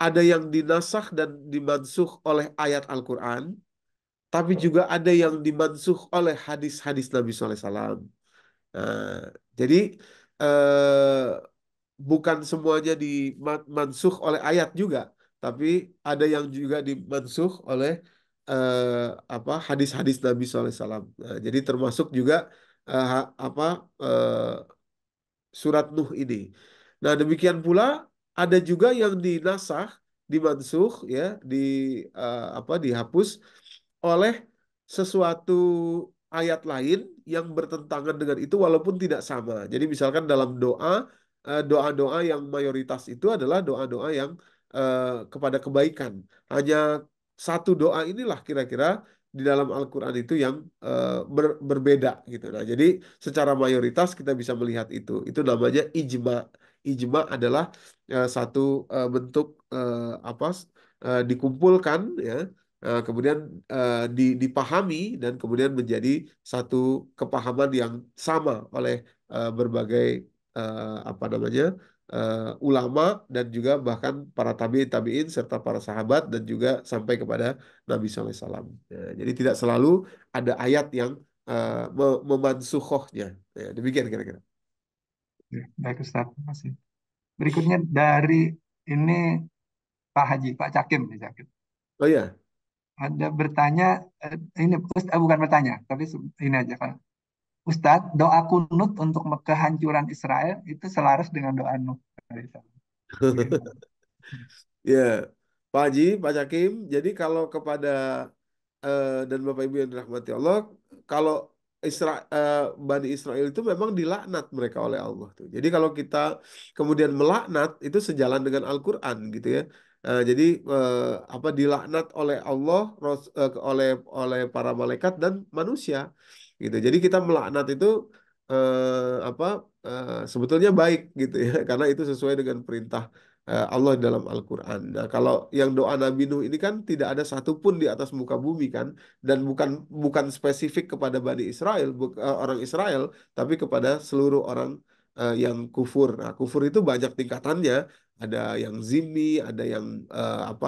ada yang dinasah dan dimansuh oleh ayat Al-Quran, tapi juga ada yang dimansuh oleh hadis-hadis Nabi SAW. Nah, jadi eh, bukan semuanya dimansuh oleh ayat juga, tapi ada yang juga dimansuh oleh eh, apa hadis-hadis Nabi SAW. Nah, jadi termasuk juga eh, apa eh, surat Nuh ini. Nah demikian pula ada juga yang dinasah, dimansuh ya, di uh, apa dihapus oleh sesuatu ayat lain yang bertentangan dengan itu walaupun tidak sama. Jadi misalkan dalam doa eh, doa-doa yang mayoritas itu adalah doa-doa yang uh, kepada kebaikan. Hanya satu doa inilah kira-kira di dalam Al-Quran itu yang uh, ber, berbeda gitu. Nah, jadi secara mayoritas kita bisa melihat itu. Itu namanya ijma ijma adalah uh, satu uh, bentuk uh, apa uh, dikumpulkan ya uh, kemudian uh, dipahami dan kemudian menjadi satu kepahaman yang sama oleh uh, berbagai uh, apa namanya uh, ulama dan juga bahkan para tabiin tabiin serta para sahabat dan juga sampai kepada Nabi SAW. Ya, jadi tidak selalu ada ayat yang uh, memansuhohnya. Ya, demikian kira-kira
baik Ustaz, terima kasih. Berikutnya dari ini Pak Haji, Pak Cakim. Pak Cakim. Oh iya. Ada bertanya, eh, ini Ustaz, eh, bukan bertanya, tapi ini aja kan. Ustaz, doa kunut untuk kehancuran Israel itu selaras dengan doa Nuh.
ya, Pak Haji, Pak Cakim. Jadi kalau kepada eh, dan Bapak Ibu yang dirahmati Allah, kalau Isra, eh, Bani Israel itu memang dilaknat mereka oleh Allah tuh. Jadi kalau kita kemudian melaknat itu sejalan dengan Al-Qur'an gitu ya. Uh, jadi uh, apa dilaknat oleh Allah ros, uh, oleh oleh para malaikat dan manusia gitu. Jadi kita melaknat itu uh, apa uh, sebetulnya baik gitu ya karena itu sesuai dengan perintah Eh, Allah dalam Al-Quran. Nah, kalau yang doa Nabi Nuh ini kan tidak ada satupun di atas muka bumi kan, dan bukan bukan spesifik kepada Bani Israel, eh, orang Israel, tapi kepada seluruh orang eh, yang kufur. Nah, kufur itu banyak tingkatannya, ada yang zimmi, ada yang uh, apa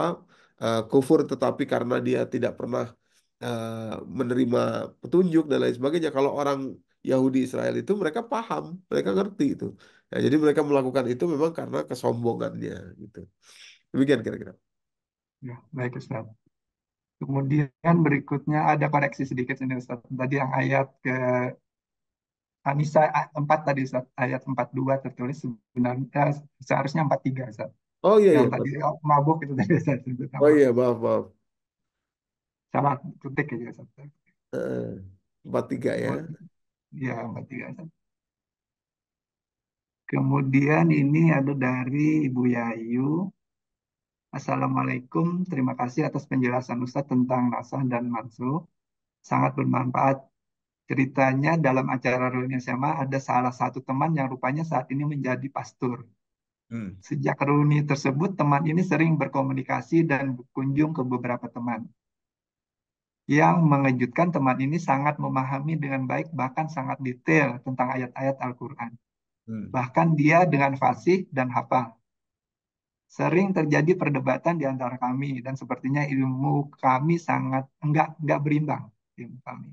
uh, kufur, tetapi karena dia tidak pernah uh, menerima petunjuk dan lain sebagainya. Kalau orang Yahudi Israel itu mereka paham, mereka ngerti itu. Ya, jadi mereka melakukan itu memang karena kesombongannya gitu. Demikian kira-kira.
Ya, baik Ustaz. Kemudian berikutnya ada koreksi sedikit ini Ustaz. Tadi yang ayat ke Anisa 4 tadi Ustaz, ayat 42 tertulis sebenarnya eh, seharusnya 43 Ustaz. Oh iya, iya yang iya. tadi oh, mabuk itu tadi Ustaz.
Oh iya, maaf, maaf. Sama ketik ya Ustaz. Uh, 43 ya ya Mbak Tiga.
Kemudian ini ada dari Ibu Yayu. Assalamualaikum, terima kasih atas penjelasan Ustadz tentang nasah dan mansuh. Sangat bermanfaat. Ceritanya dalam acara reuni SMA ada salah satu teman yang rupanya saat ini menjadi pastor. Hmm. Sejak reuni tersebut, teman ini sering berkomunikasi dan berkunjung ke beberapa teman yang mengejutkan teman ini sangat memahami dengan baik bahkan sangat detail tentang ayat-ayat Al-Qur'an. Hmm. Bahkan dia dengan fasih dan hafal. Sering terjadi perdebatan di antara kami dan sepertinya ilmu kami sangat enggak enggak berimbang ilmu kami.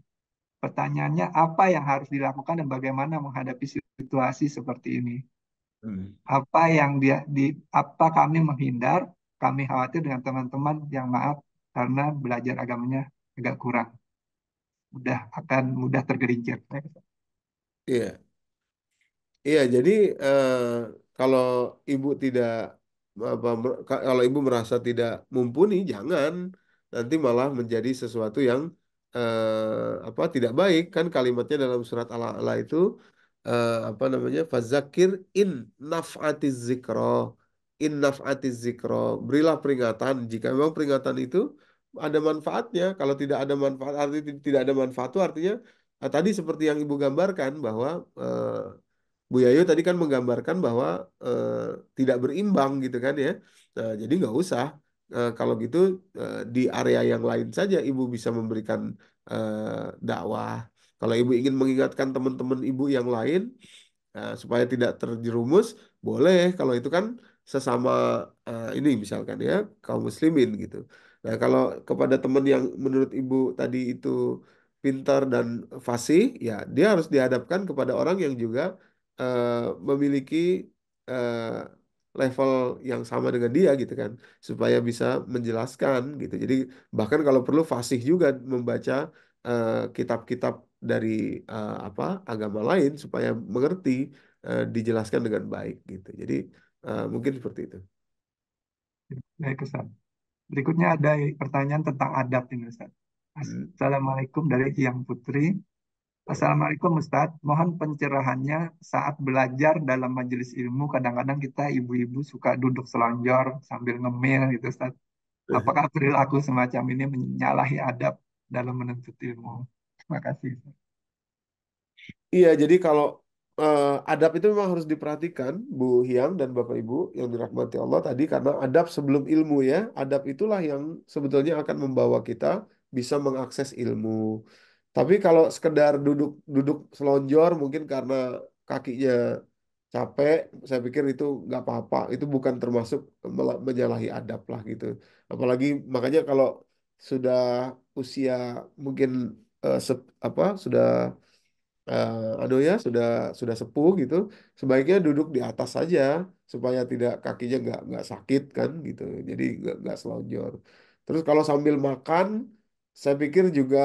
Pertanyaannya apa yang harus dilakukan dan bagaimana menghadapi situasi seperti ini? Hmm. Apa yang dia di apa kami menghindar? Kami khawatir dengan teman-teman yang maaf karena belajar agamanya agak kurang mudah akan mudah tergelincir.
Iya, iya. Jadi uh, kalau ibu tidak apa, kalau ibu merasa tidak mumpuni, jangan nanti malah menjadi sesuatu yang eh, apa tidak baik kan kalimatnya dalam surat ala-ala itu eh, apa namanya fazakir in nafati zikro in nafati zikro berilah peringatan jika memang peringatan itu ada manfaatnya. Kalau tidak ada manfaat, arti tidak ada manfaat itu artinya nah, tadi seperti yang Ibu gambarkan bahwa eh, Bu Yayu tadi kan menggambarkan bahwa eh, tidak berimbang gitu kan ya. Nah, jadi nggak usah eh, kalau gitu eh, di area yang lain saja Ibu bisa memberikan eh, dakwah. Kalau Ibu ingin mengingatkan teman-teman Ibu yang lain eh, supaya tidak terjerumus, boleh. Kalau itu kan sesama eh, ini misalkan ya kaum muslimin gitu. Nah, kalau kepada teman yang menurut Ibu tadi itu pintar dan fasih, ya dia harus dihadapkan kepada orang yang juga uh, memiliki uh, level yang sama dengan dia gitu kan, supaya bisa menjelaskan gitu. Jadi bahkan kalau perlu fasih juga membaca eh, kitab-kitab uh, dari uh, apa agama lain supaya mengerti uh, dijelaskan dengan baik gitu. Jadi uh, mungkin seperti itu.
Baik, Ustaz. Berikutnya ada pertanyaan tentang adab ini Ustaz. Hmm. Assalamualaikum dari Kiang Putri. Assalamualaikum Ustadz, mohon pencerahannya saat belajar dalam majelis ilmu kadang-kadang kita ibu-ibu suka duduk selonjor sambil ngemil gitu Ustaz. Eh. Apakah perilaku semacam ini menyalahi adab dalam menuntut ilmu? Terima
kasih. Iya, jadi kalau uh, adab itu memang harus diperhatikan, Bu Hiang dan Bapak Ibu yang dirahmati Allah tadi karena adab sebelum ilmu ya, adab itulah yang sebetulnya akan membawa kita bisa mengakses ilmu. Tapi kalau sekedar duduk duduk selonjor mungkin karena kakinya capek, saya pikir itu nggak apa-apa. Itu bukan termasuk menyalahi adab lah gitu. Apalagi makanya kalau sudah usia mungkin uh, eh, se, apa sudah uh, aduh ya sudah sudah sepuh gitu sebaiknya duduk di atas saja supaya tidak kakinya nggak nggak sakit kan gitu jadi nggak nggak selonjor terus kalau sambil makan saya pikir juga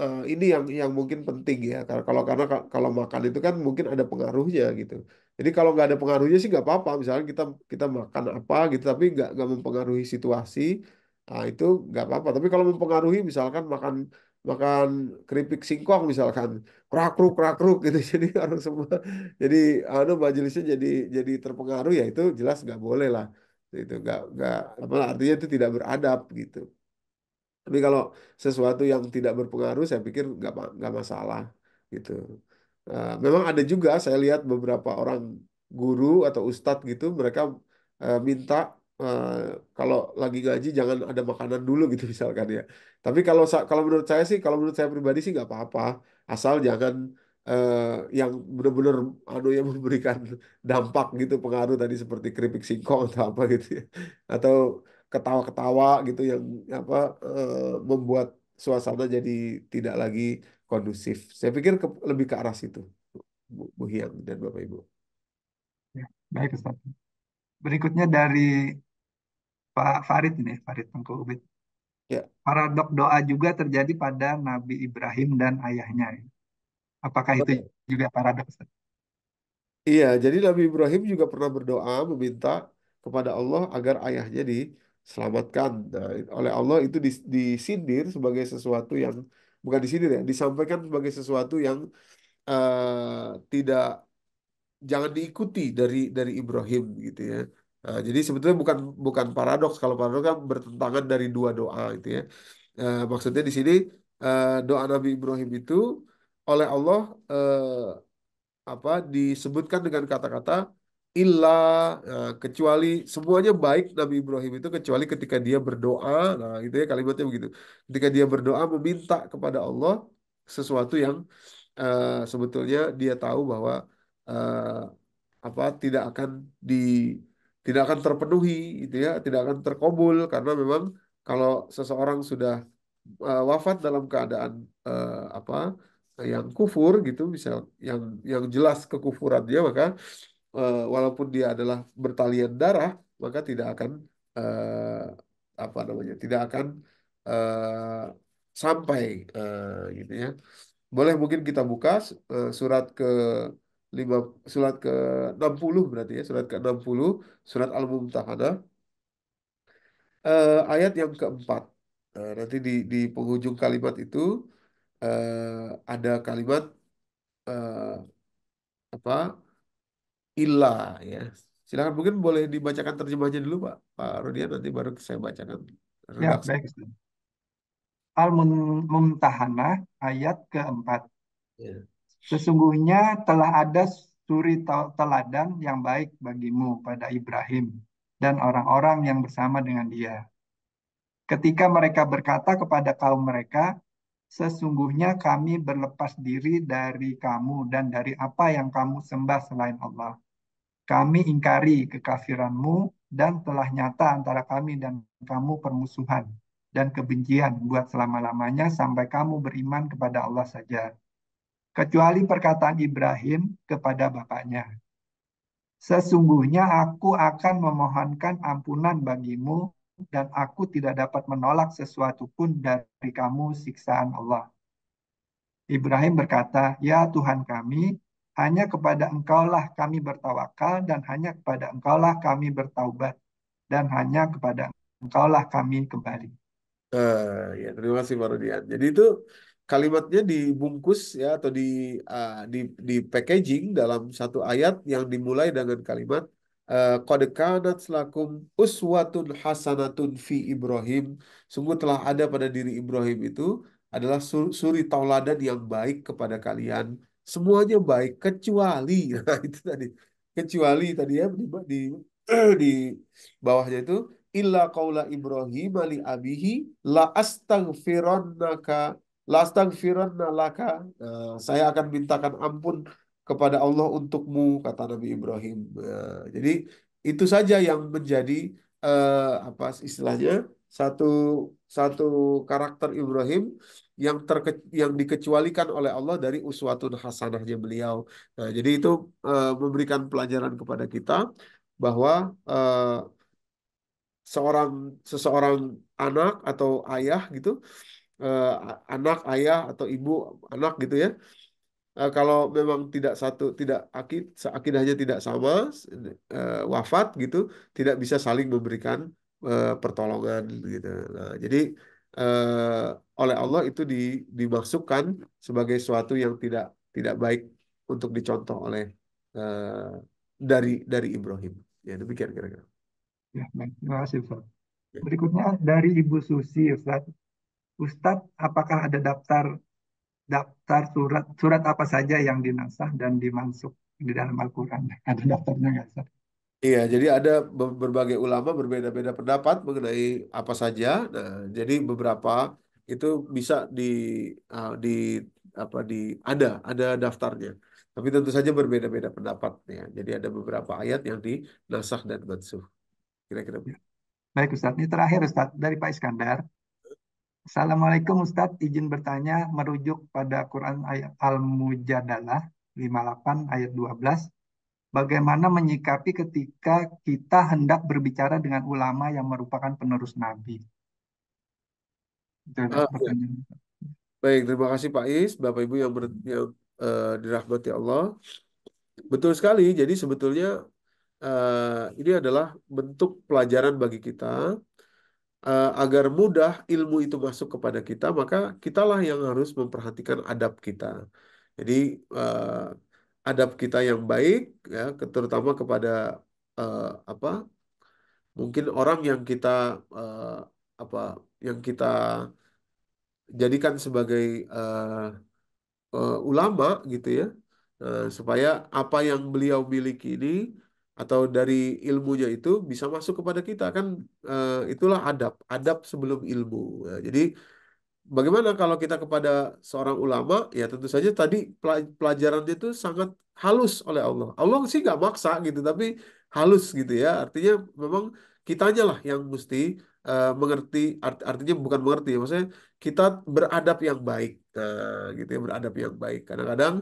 uh, ini yang yang mungkin penting ya karena kalau karena kalau makan itu kan mungkin ada pengaruhnya gitu jadi kalau nggak ada pengaruhnya sih nggak apa-apa misalnya kita kita makan apa gitu tapi nggak nggak mempengaruhi situasi Nah, itu nggak apa-apa. Tapi kalau mempengaruhi, misalkan makan makan keripik singkong misalkan krakruk krakruk gitu jadi orang semua jadi anu majelisnya jadi jadi terpengaruh ya itu jelas nggak boleh lah itu nggak nggak apa artinya itu tidak beradab gitu tapi kalau sesuatu yang tidak berpengaruh saya pikir nggak nggak masalah gitu eh, memang ada juga saya lihat beberapa orang guru atau ustadz gitu mereka eh, minta Eh, kalau lagi gaji jangan ada makanan dulu gitu misalkan ya. Tapi kalau kalau menurut saya sih, kalau menurut saya pribadi sih nggak apa-apa, asal jangan uh, yang benar-benar anu yang memberikan dampak gitu pengaruh tadi seperti keripik singkong atau apa gitu ya. Atau ketawa-ketawa gitu yang apa uh, membuat suasana jadi tidak lagi kondusif. Saya pikir ke, lebih ke arah situ, Bu, Bu Hiang dan Bapak Ibu.
Ya, baik Ustaz. Berikutnya dari Pak Farid ini, Farid Tengku Ya. Paradok doa juga terjadi pada Nabi Ibrahim dan ayahnya. Apakah Betul. itu juga paradok
Iya, jadi Nabi Ibrahim juga pernah berdoa meminta kepada Allah agar ayahnya diselamatkan. Nah, oleh Allah itu disindir sebagai sesuatu yang bukan disindir ya, disampaikan sebagai sesuatu yang uh, tidak jangan diikuti dari dari Ibrahim gitu ya. Nah, jadi sebetulnya bukan bukan paradoks kalau paradoks kan bertentangan dari dua doa gitu ya. Eh, maksudnya di sini eh, doa Nabi Ibrahim itu oleh Allah eh, apa disebutkan dengan kata-kata illa eh, kecuali semuanya baik Nabi Ibrahim itu kecuali ketika dia berdoa. Nah, gitu ya kalimatnya begitu. Ketika dia berdoa meminta kepada Allah sesuatu yang eh, sebetulnya dia tahu bahwa eh, apa tidak akan di tidak akan terpenuhi gitu ya, tidak akan terkobul karena memang kalau seseorang sudah uh, wafat dalam keadaan uh, apa yang kufur gitu misal yang yang jelas dia maka uh, walaupun dia adalah bertalian darah maka tidak akan uh, apa namanya tidak akan uh, sampai uh, gitu ya boleh mungkin kita buka uh, surat ke surat ke 60 berarti ya, surat ke 60, surat Al-Mumtahanah. Uh, eh, ayat yang keempat. Nah, nanti di, di penghujung kalimat itu uh, ada kalimat uh, apa? Illa ya. Silakan mungkin boleh dibacakan terjemahnya dulu Pak. Pak Rudian nanti baru saya bacakan. Ya,
Al-Mumtahanah ayat keempat. Ya. Sesungguhnya telah ada suri teladan yang baik bagimu pada Ibrahim dan orang-orang yang bersama dengan dia. Ketika mereka berkata kepada kaum mereka, sesungguhnya kami berlepas diri dari kamu dan dari apa yang kamu sembah selain Allah. Kami ingkari kekafiranmu dan telah nyata antara kami dan kamu permusuhan dan kebencian buat selama-lamanya sampai kamu beriman kepada Allah saja kecuali perkataan Ibrahim kepada bapaknya. Sesungguhnya aku akan memohonkan ampunan bagimu dan aku tidak dapat menolak sesuatu pun dari kamu siksaan Allah. Ibrahim berkata, Ya Tuhan kami, hanya kepada engkaulah kami bertawakal dan hanya kepada engkaulah kami bertaubat dan hanya kepada engkaulah kami
kembali. Uh, ya, terima kasih Pak Rudian. Jadi itu kalimatnya dibungkus ya atau di uh, di di packaging dalam satu ayat yang dimulai dengan kalimat eh, qad kanat lakum uswatun hasanatun fi Ibrahim sungguh telah ada pada diri Ibrahim itu adalah suri tauladan yang baik kepada kalian semuanya baik kecuali nah itu tadi kecuali tadi ya di di, di bawahnya itu illa qaula Ibrahim li abihi la astaghfirannaka Lastagfiranna firan nalaka, eh, saya akan mintakan ampun kepada Allah untukmu kata Nabi Ibrahim. Eh, jadi itu saja yang menjadi eh, apa istilahnya satu satu karakter Ibrahim yang terke, yang dikecualikan oleh Allah dari uswatun hasanahnya beliau. Nah, jadi itu memberikan pelajaran kepada kita bahwa seorang seseorang anak atau ayah gitu uh, anak ayah atau ibu anak gitu ya uh, kalau memang tidak satu tidak akid akidahnya tidak sama uh, wafat gitu tidak bisa saling memberikan uh, pertolongan gitu nah jadi uh, oleh Allah itu di, dimasukkan sebagai suatu yang tidak tidak baik untuk dicontoh oleh uh, dari dari Ibrahim ya demikian kira-kira
ya baik terima kasih Ustaz. Ya. Berikutnya dari Ibu Susi Ustaz Ustadz, apakah ada daftar daftar surat surat apa saja yang dinasah dan dimansuk di dalam Al-Quran? Ada daftarnya nggak Ustaz?
Iya, jadi ada berbagai ulama berbeda-beda pendapat mengenai apa saja. Nah, jadi beberapa itu bisa di di apa di ada ada daftarnya. Tapi tentu saja berbeda-beda pendapatnya. Jadi ada beberapa ayat yang dinasah dan mansuh. Kira-kira. Ya.
Baik Ustaz, ini terakhir Ustaz dari Pak Iskandar. Assalamualaikum Ustadz, izin bertanya merujuk pada Quran ayat Al-Mujadalah 58 ayat 12. Bagaimana menyikapi ketika kita hendak berbicara dengan ulama yang merupakan penerus Nabi?
Ah, ya. Baik, terima kasih Pak Is, Bapak Ibu yang, ber, yang uh, dirahmati Allah. Betul sekali. Jadi sebetulnya uh, ini adalah bentuk pelajaran bagi kita Eh, agar mudah ilmu itu masuk kepada kita, maka kitalah yang harus memperhatikan adab kita. Jadi uh, adab kita yang baik, ya, terutama kepada uh, apa? Mungkin orang yang kita uh, apa? Yang kita jadikan sebagai uh, uh, ulama gitu ya, uh, supaya apa yang beliau miliki ini atau dari ilmunya itu bisa masuk kepada kita kan uh, itulah adab adab sebelum ilmu nah, jadi bagaimana kalau kita kepada seorang ulama ya tentu saja tadi pelajarannya itu sangat halus oleh Allah Allah sih nggak maksa gitu tapi halus gitu ya artinya memang kita aja lah yang mesti uh, mengerti art, artinya bukan mengerti maksudnya kita beradab yang baik nah gitu ya beradab yang baik kadang-kadang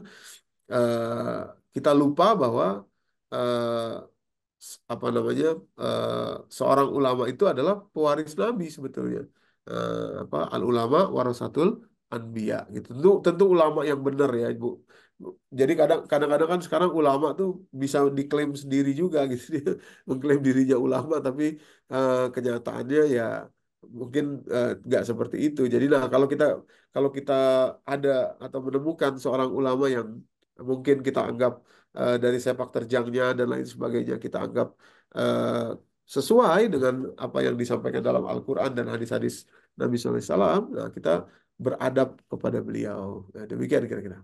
eh, kita lupa bahwa uh, apa namanya uh, seorang ulama itu adalah pewaris nabi sebetulnya uh, apa al ulama warasatul anbiya gitu tentu tentu ulama yang benar ya ibu jadi kadang kadang kan sekarang ulama tuh bisa diklaim sendiri juga gitu dia mengklaim dirinya ulama tapi uh, kenyataannya ya mungkin nggak uh, seperti itu jadi nah kalau kita kalau kita ada atau menemukan seorang ulama yang mungkin kita anggap Eh, dari sepak terjangnya dan lain sebagainya kita anggap uh, sesuai dengan apa yang disampaikan dalam Al-Quran dan hadis-hadis Nabi SAW, nah, kita beradab kepada beliau. Nah, demikian kira-kira.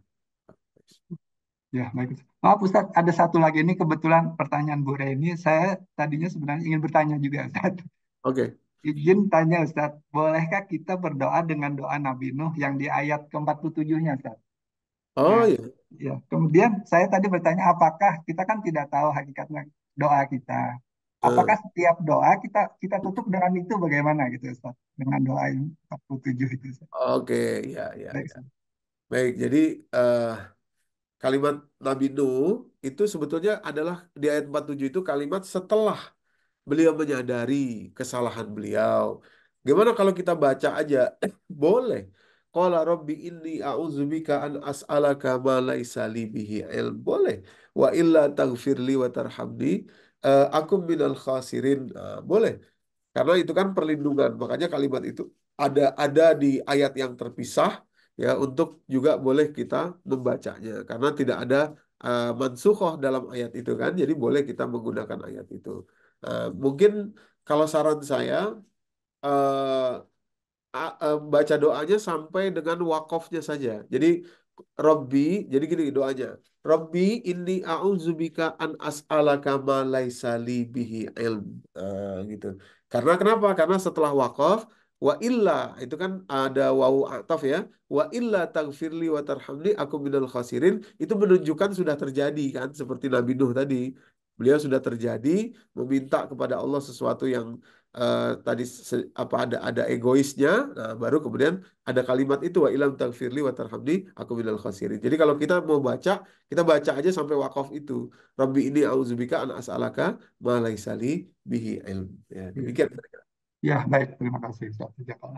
Ya, baik. Maaf Ustadz, ada satu lagi ini kebetulan pertanyaan Bu Reni. Saya tadinya sebenarnya ingin bertanya juga Ustadz. Oke. Okay. Izin tanya Ustaz, bolehkah kita berdoa dengan doa Nabi Nuh yang di ayat ke-47-nya Ustaz? Oh nah, iya. Ya. Kemudian saya tadi bertanya apakah kita kan tidak tahu hakikatnya doa kita. Apakah setiap doa kita kita tutup dengan itu bagaimana gitu Ustaz? Dengan doa yang 47 itu. Oke,
Oke, ya ya. Baik, ya. Baik jadi uh, kalimat Nabi Nuh itu sebetulnya adalah di ayat 47 itu kalimat setelah beliau menyadari kesalahan beliau. Gimana kalau kita baca aja? boleh Qala rabbi inni a'udzubika an as'alaka ma laisa li bihi ilm. Boleh. Wa illa taghfirli wa tarhamni uh, akum minal khasirin. Uh, boleh. Karena itu kan perlindungan. Makanya kalimat itu ada ada di ayat yang terpisah ya untuk juga boleh kita membacanya karena tidak ada uh, eh, mansuhoh dalam ayat itu kan. Jadi boleh kita menggunakan ayat itu. Uh, mungkin kalau saran saya uh, Eh, baca doanya sampai dengan wakofnya saja. Jadi Robbi, jadi gini doanya. Robbi ini auzubika an as'ala bihi ilm. Uh, gitu. Karena kenapa? Karena setelah wakof wa illa itu kan ada wau ataf ya. Wa illa tagfirli wa tarhamli aku minal khasirin itu menunjukkan sudah terjadi kan seperti Nabi Nuh tadi. Beliau sudah terjadi meminta kepada Allah sesuatu yang uh, tadi se, apa ada ada egoisnya nah baru kemudian ada kalimat itu wa ilam tagfirli wa tarhamni aku minal khasirin jadi kalau kita mau baca kita baca aja sampai wakaf itu rabbi ini auzubika an as'alaka ma li bihi ilm ya iya. demikian
ya baik terima kasih Ustaz Jakal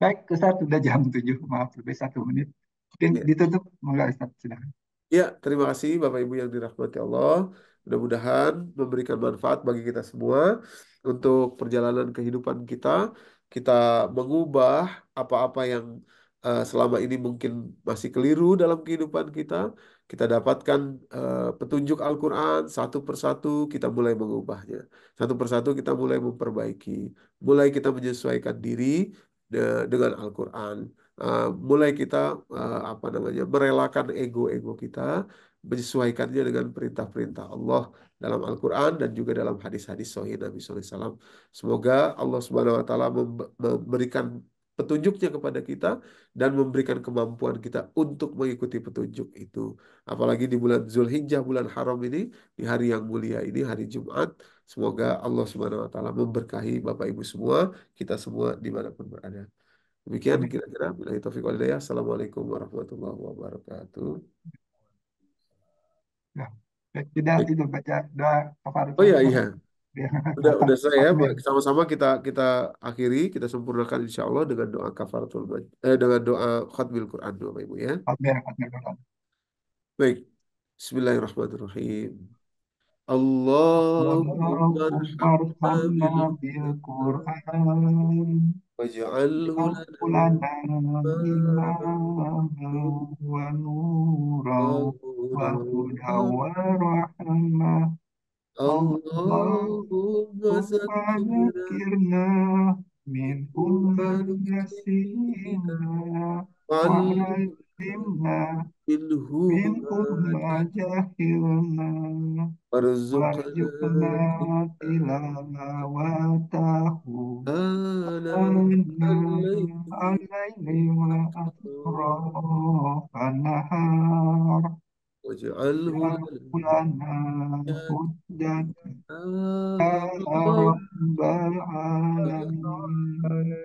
baik Ustaz sudah jam 7 maaf lebih satu menit mungkin ya. ditutup monggo Ustaz silakan
Ya, terima kasih Bapak Ibu yang dirahmati Allah. Mudah-mudahan memberikan manfaat bagi kita semua untuk perjalanan kehidupan kita. Kita mengubah apa-apa yang eh, selama ini mungkin masih keliru dalam kehidupan kita. Kita dapatkan eh, petunjuk Al-Quran satu persatu kita mulai mengubahnya. Satu persatu kita mulai memperbaiki. Mulai kita menyesuaikan diri dengan Al-Quran. Uh, mulai kita uh, apa namanya merelakan ego-ego kita menyesuaikannya dengan perintah-perintah Allah dalam Al-Quran dan juga dalam hadis-hadis Sahih Nabi SAW. Semoga Allah Subhanahu Wa Taala memberikan petunjuknya kepada kita dan memberikan kemampuan kita untuk mengikuti petunjuk itu. Apalagi di bulan Zulhijjah, bulan haram ini, di hari yang mulia ini, hari Jumat, semoga Allah Subhanahu Wa Taala memberkahi Bapak Ibu semua, kita semua dimanapun berada. Demikian kira-kira. Bila Assalamualaikum warahmatullahi wabarakatuh.
Ya. tidak tidak baca doa tafarut. Oh iya iya.
Sudah iya. Udah udah saya sama-sama kita kita akhiri kita sempurnakan insya Allah dengan doa kafaratul eh, dengan doa khatmil Quran doa Ibu ya. Baik. Bismillahirrahmanirrahim. Allahumma arhamna
bil Quran
واجعله
لنا ونورا
وهدى
ورحمة اللهم ذكرنا من أمة نسينا وعلمنا
بالهدى
جاهرنا
وارزقنا
تلاوته آناء الليل وأطراف النهار
واجعله
لنا هدى يا
رب
العالمين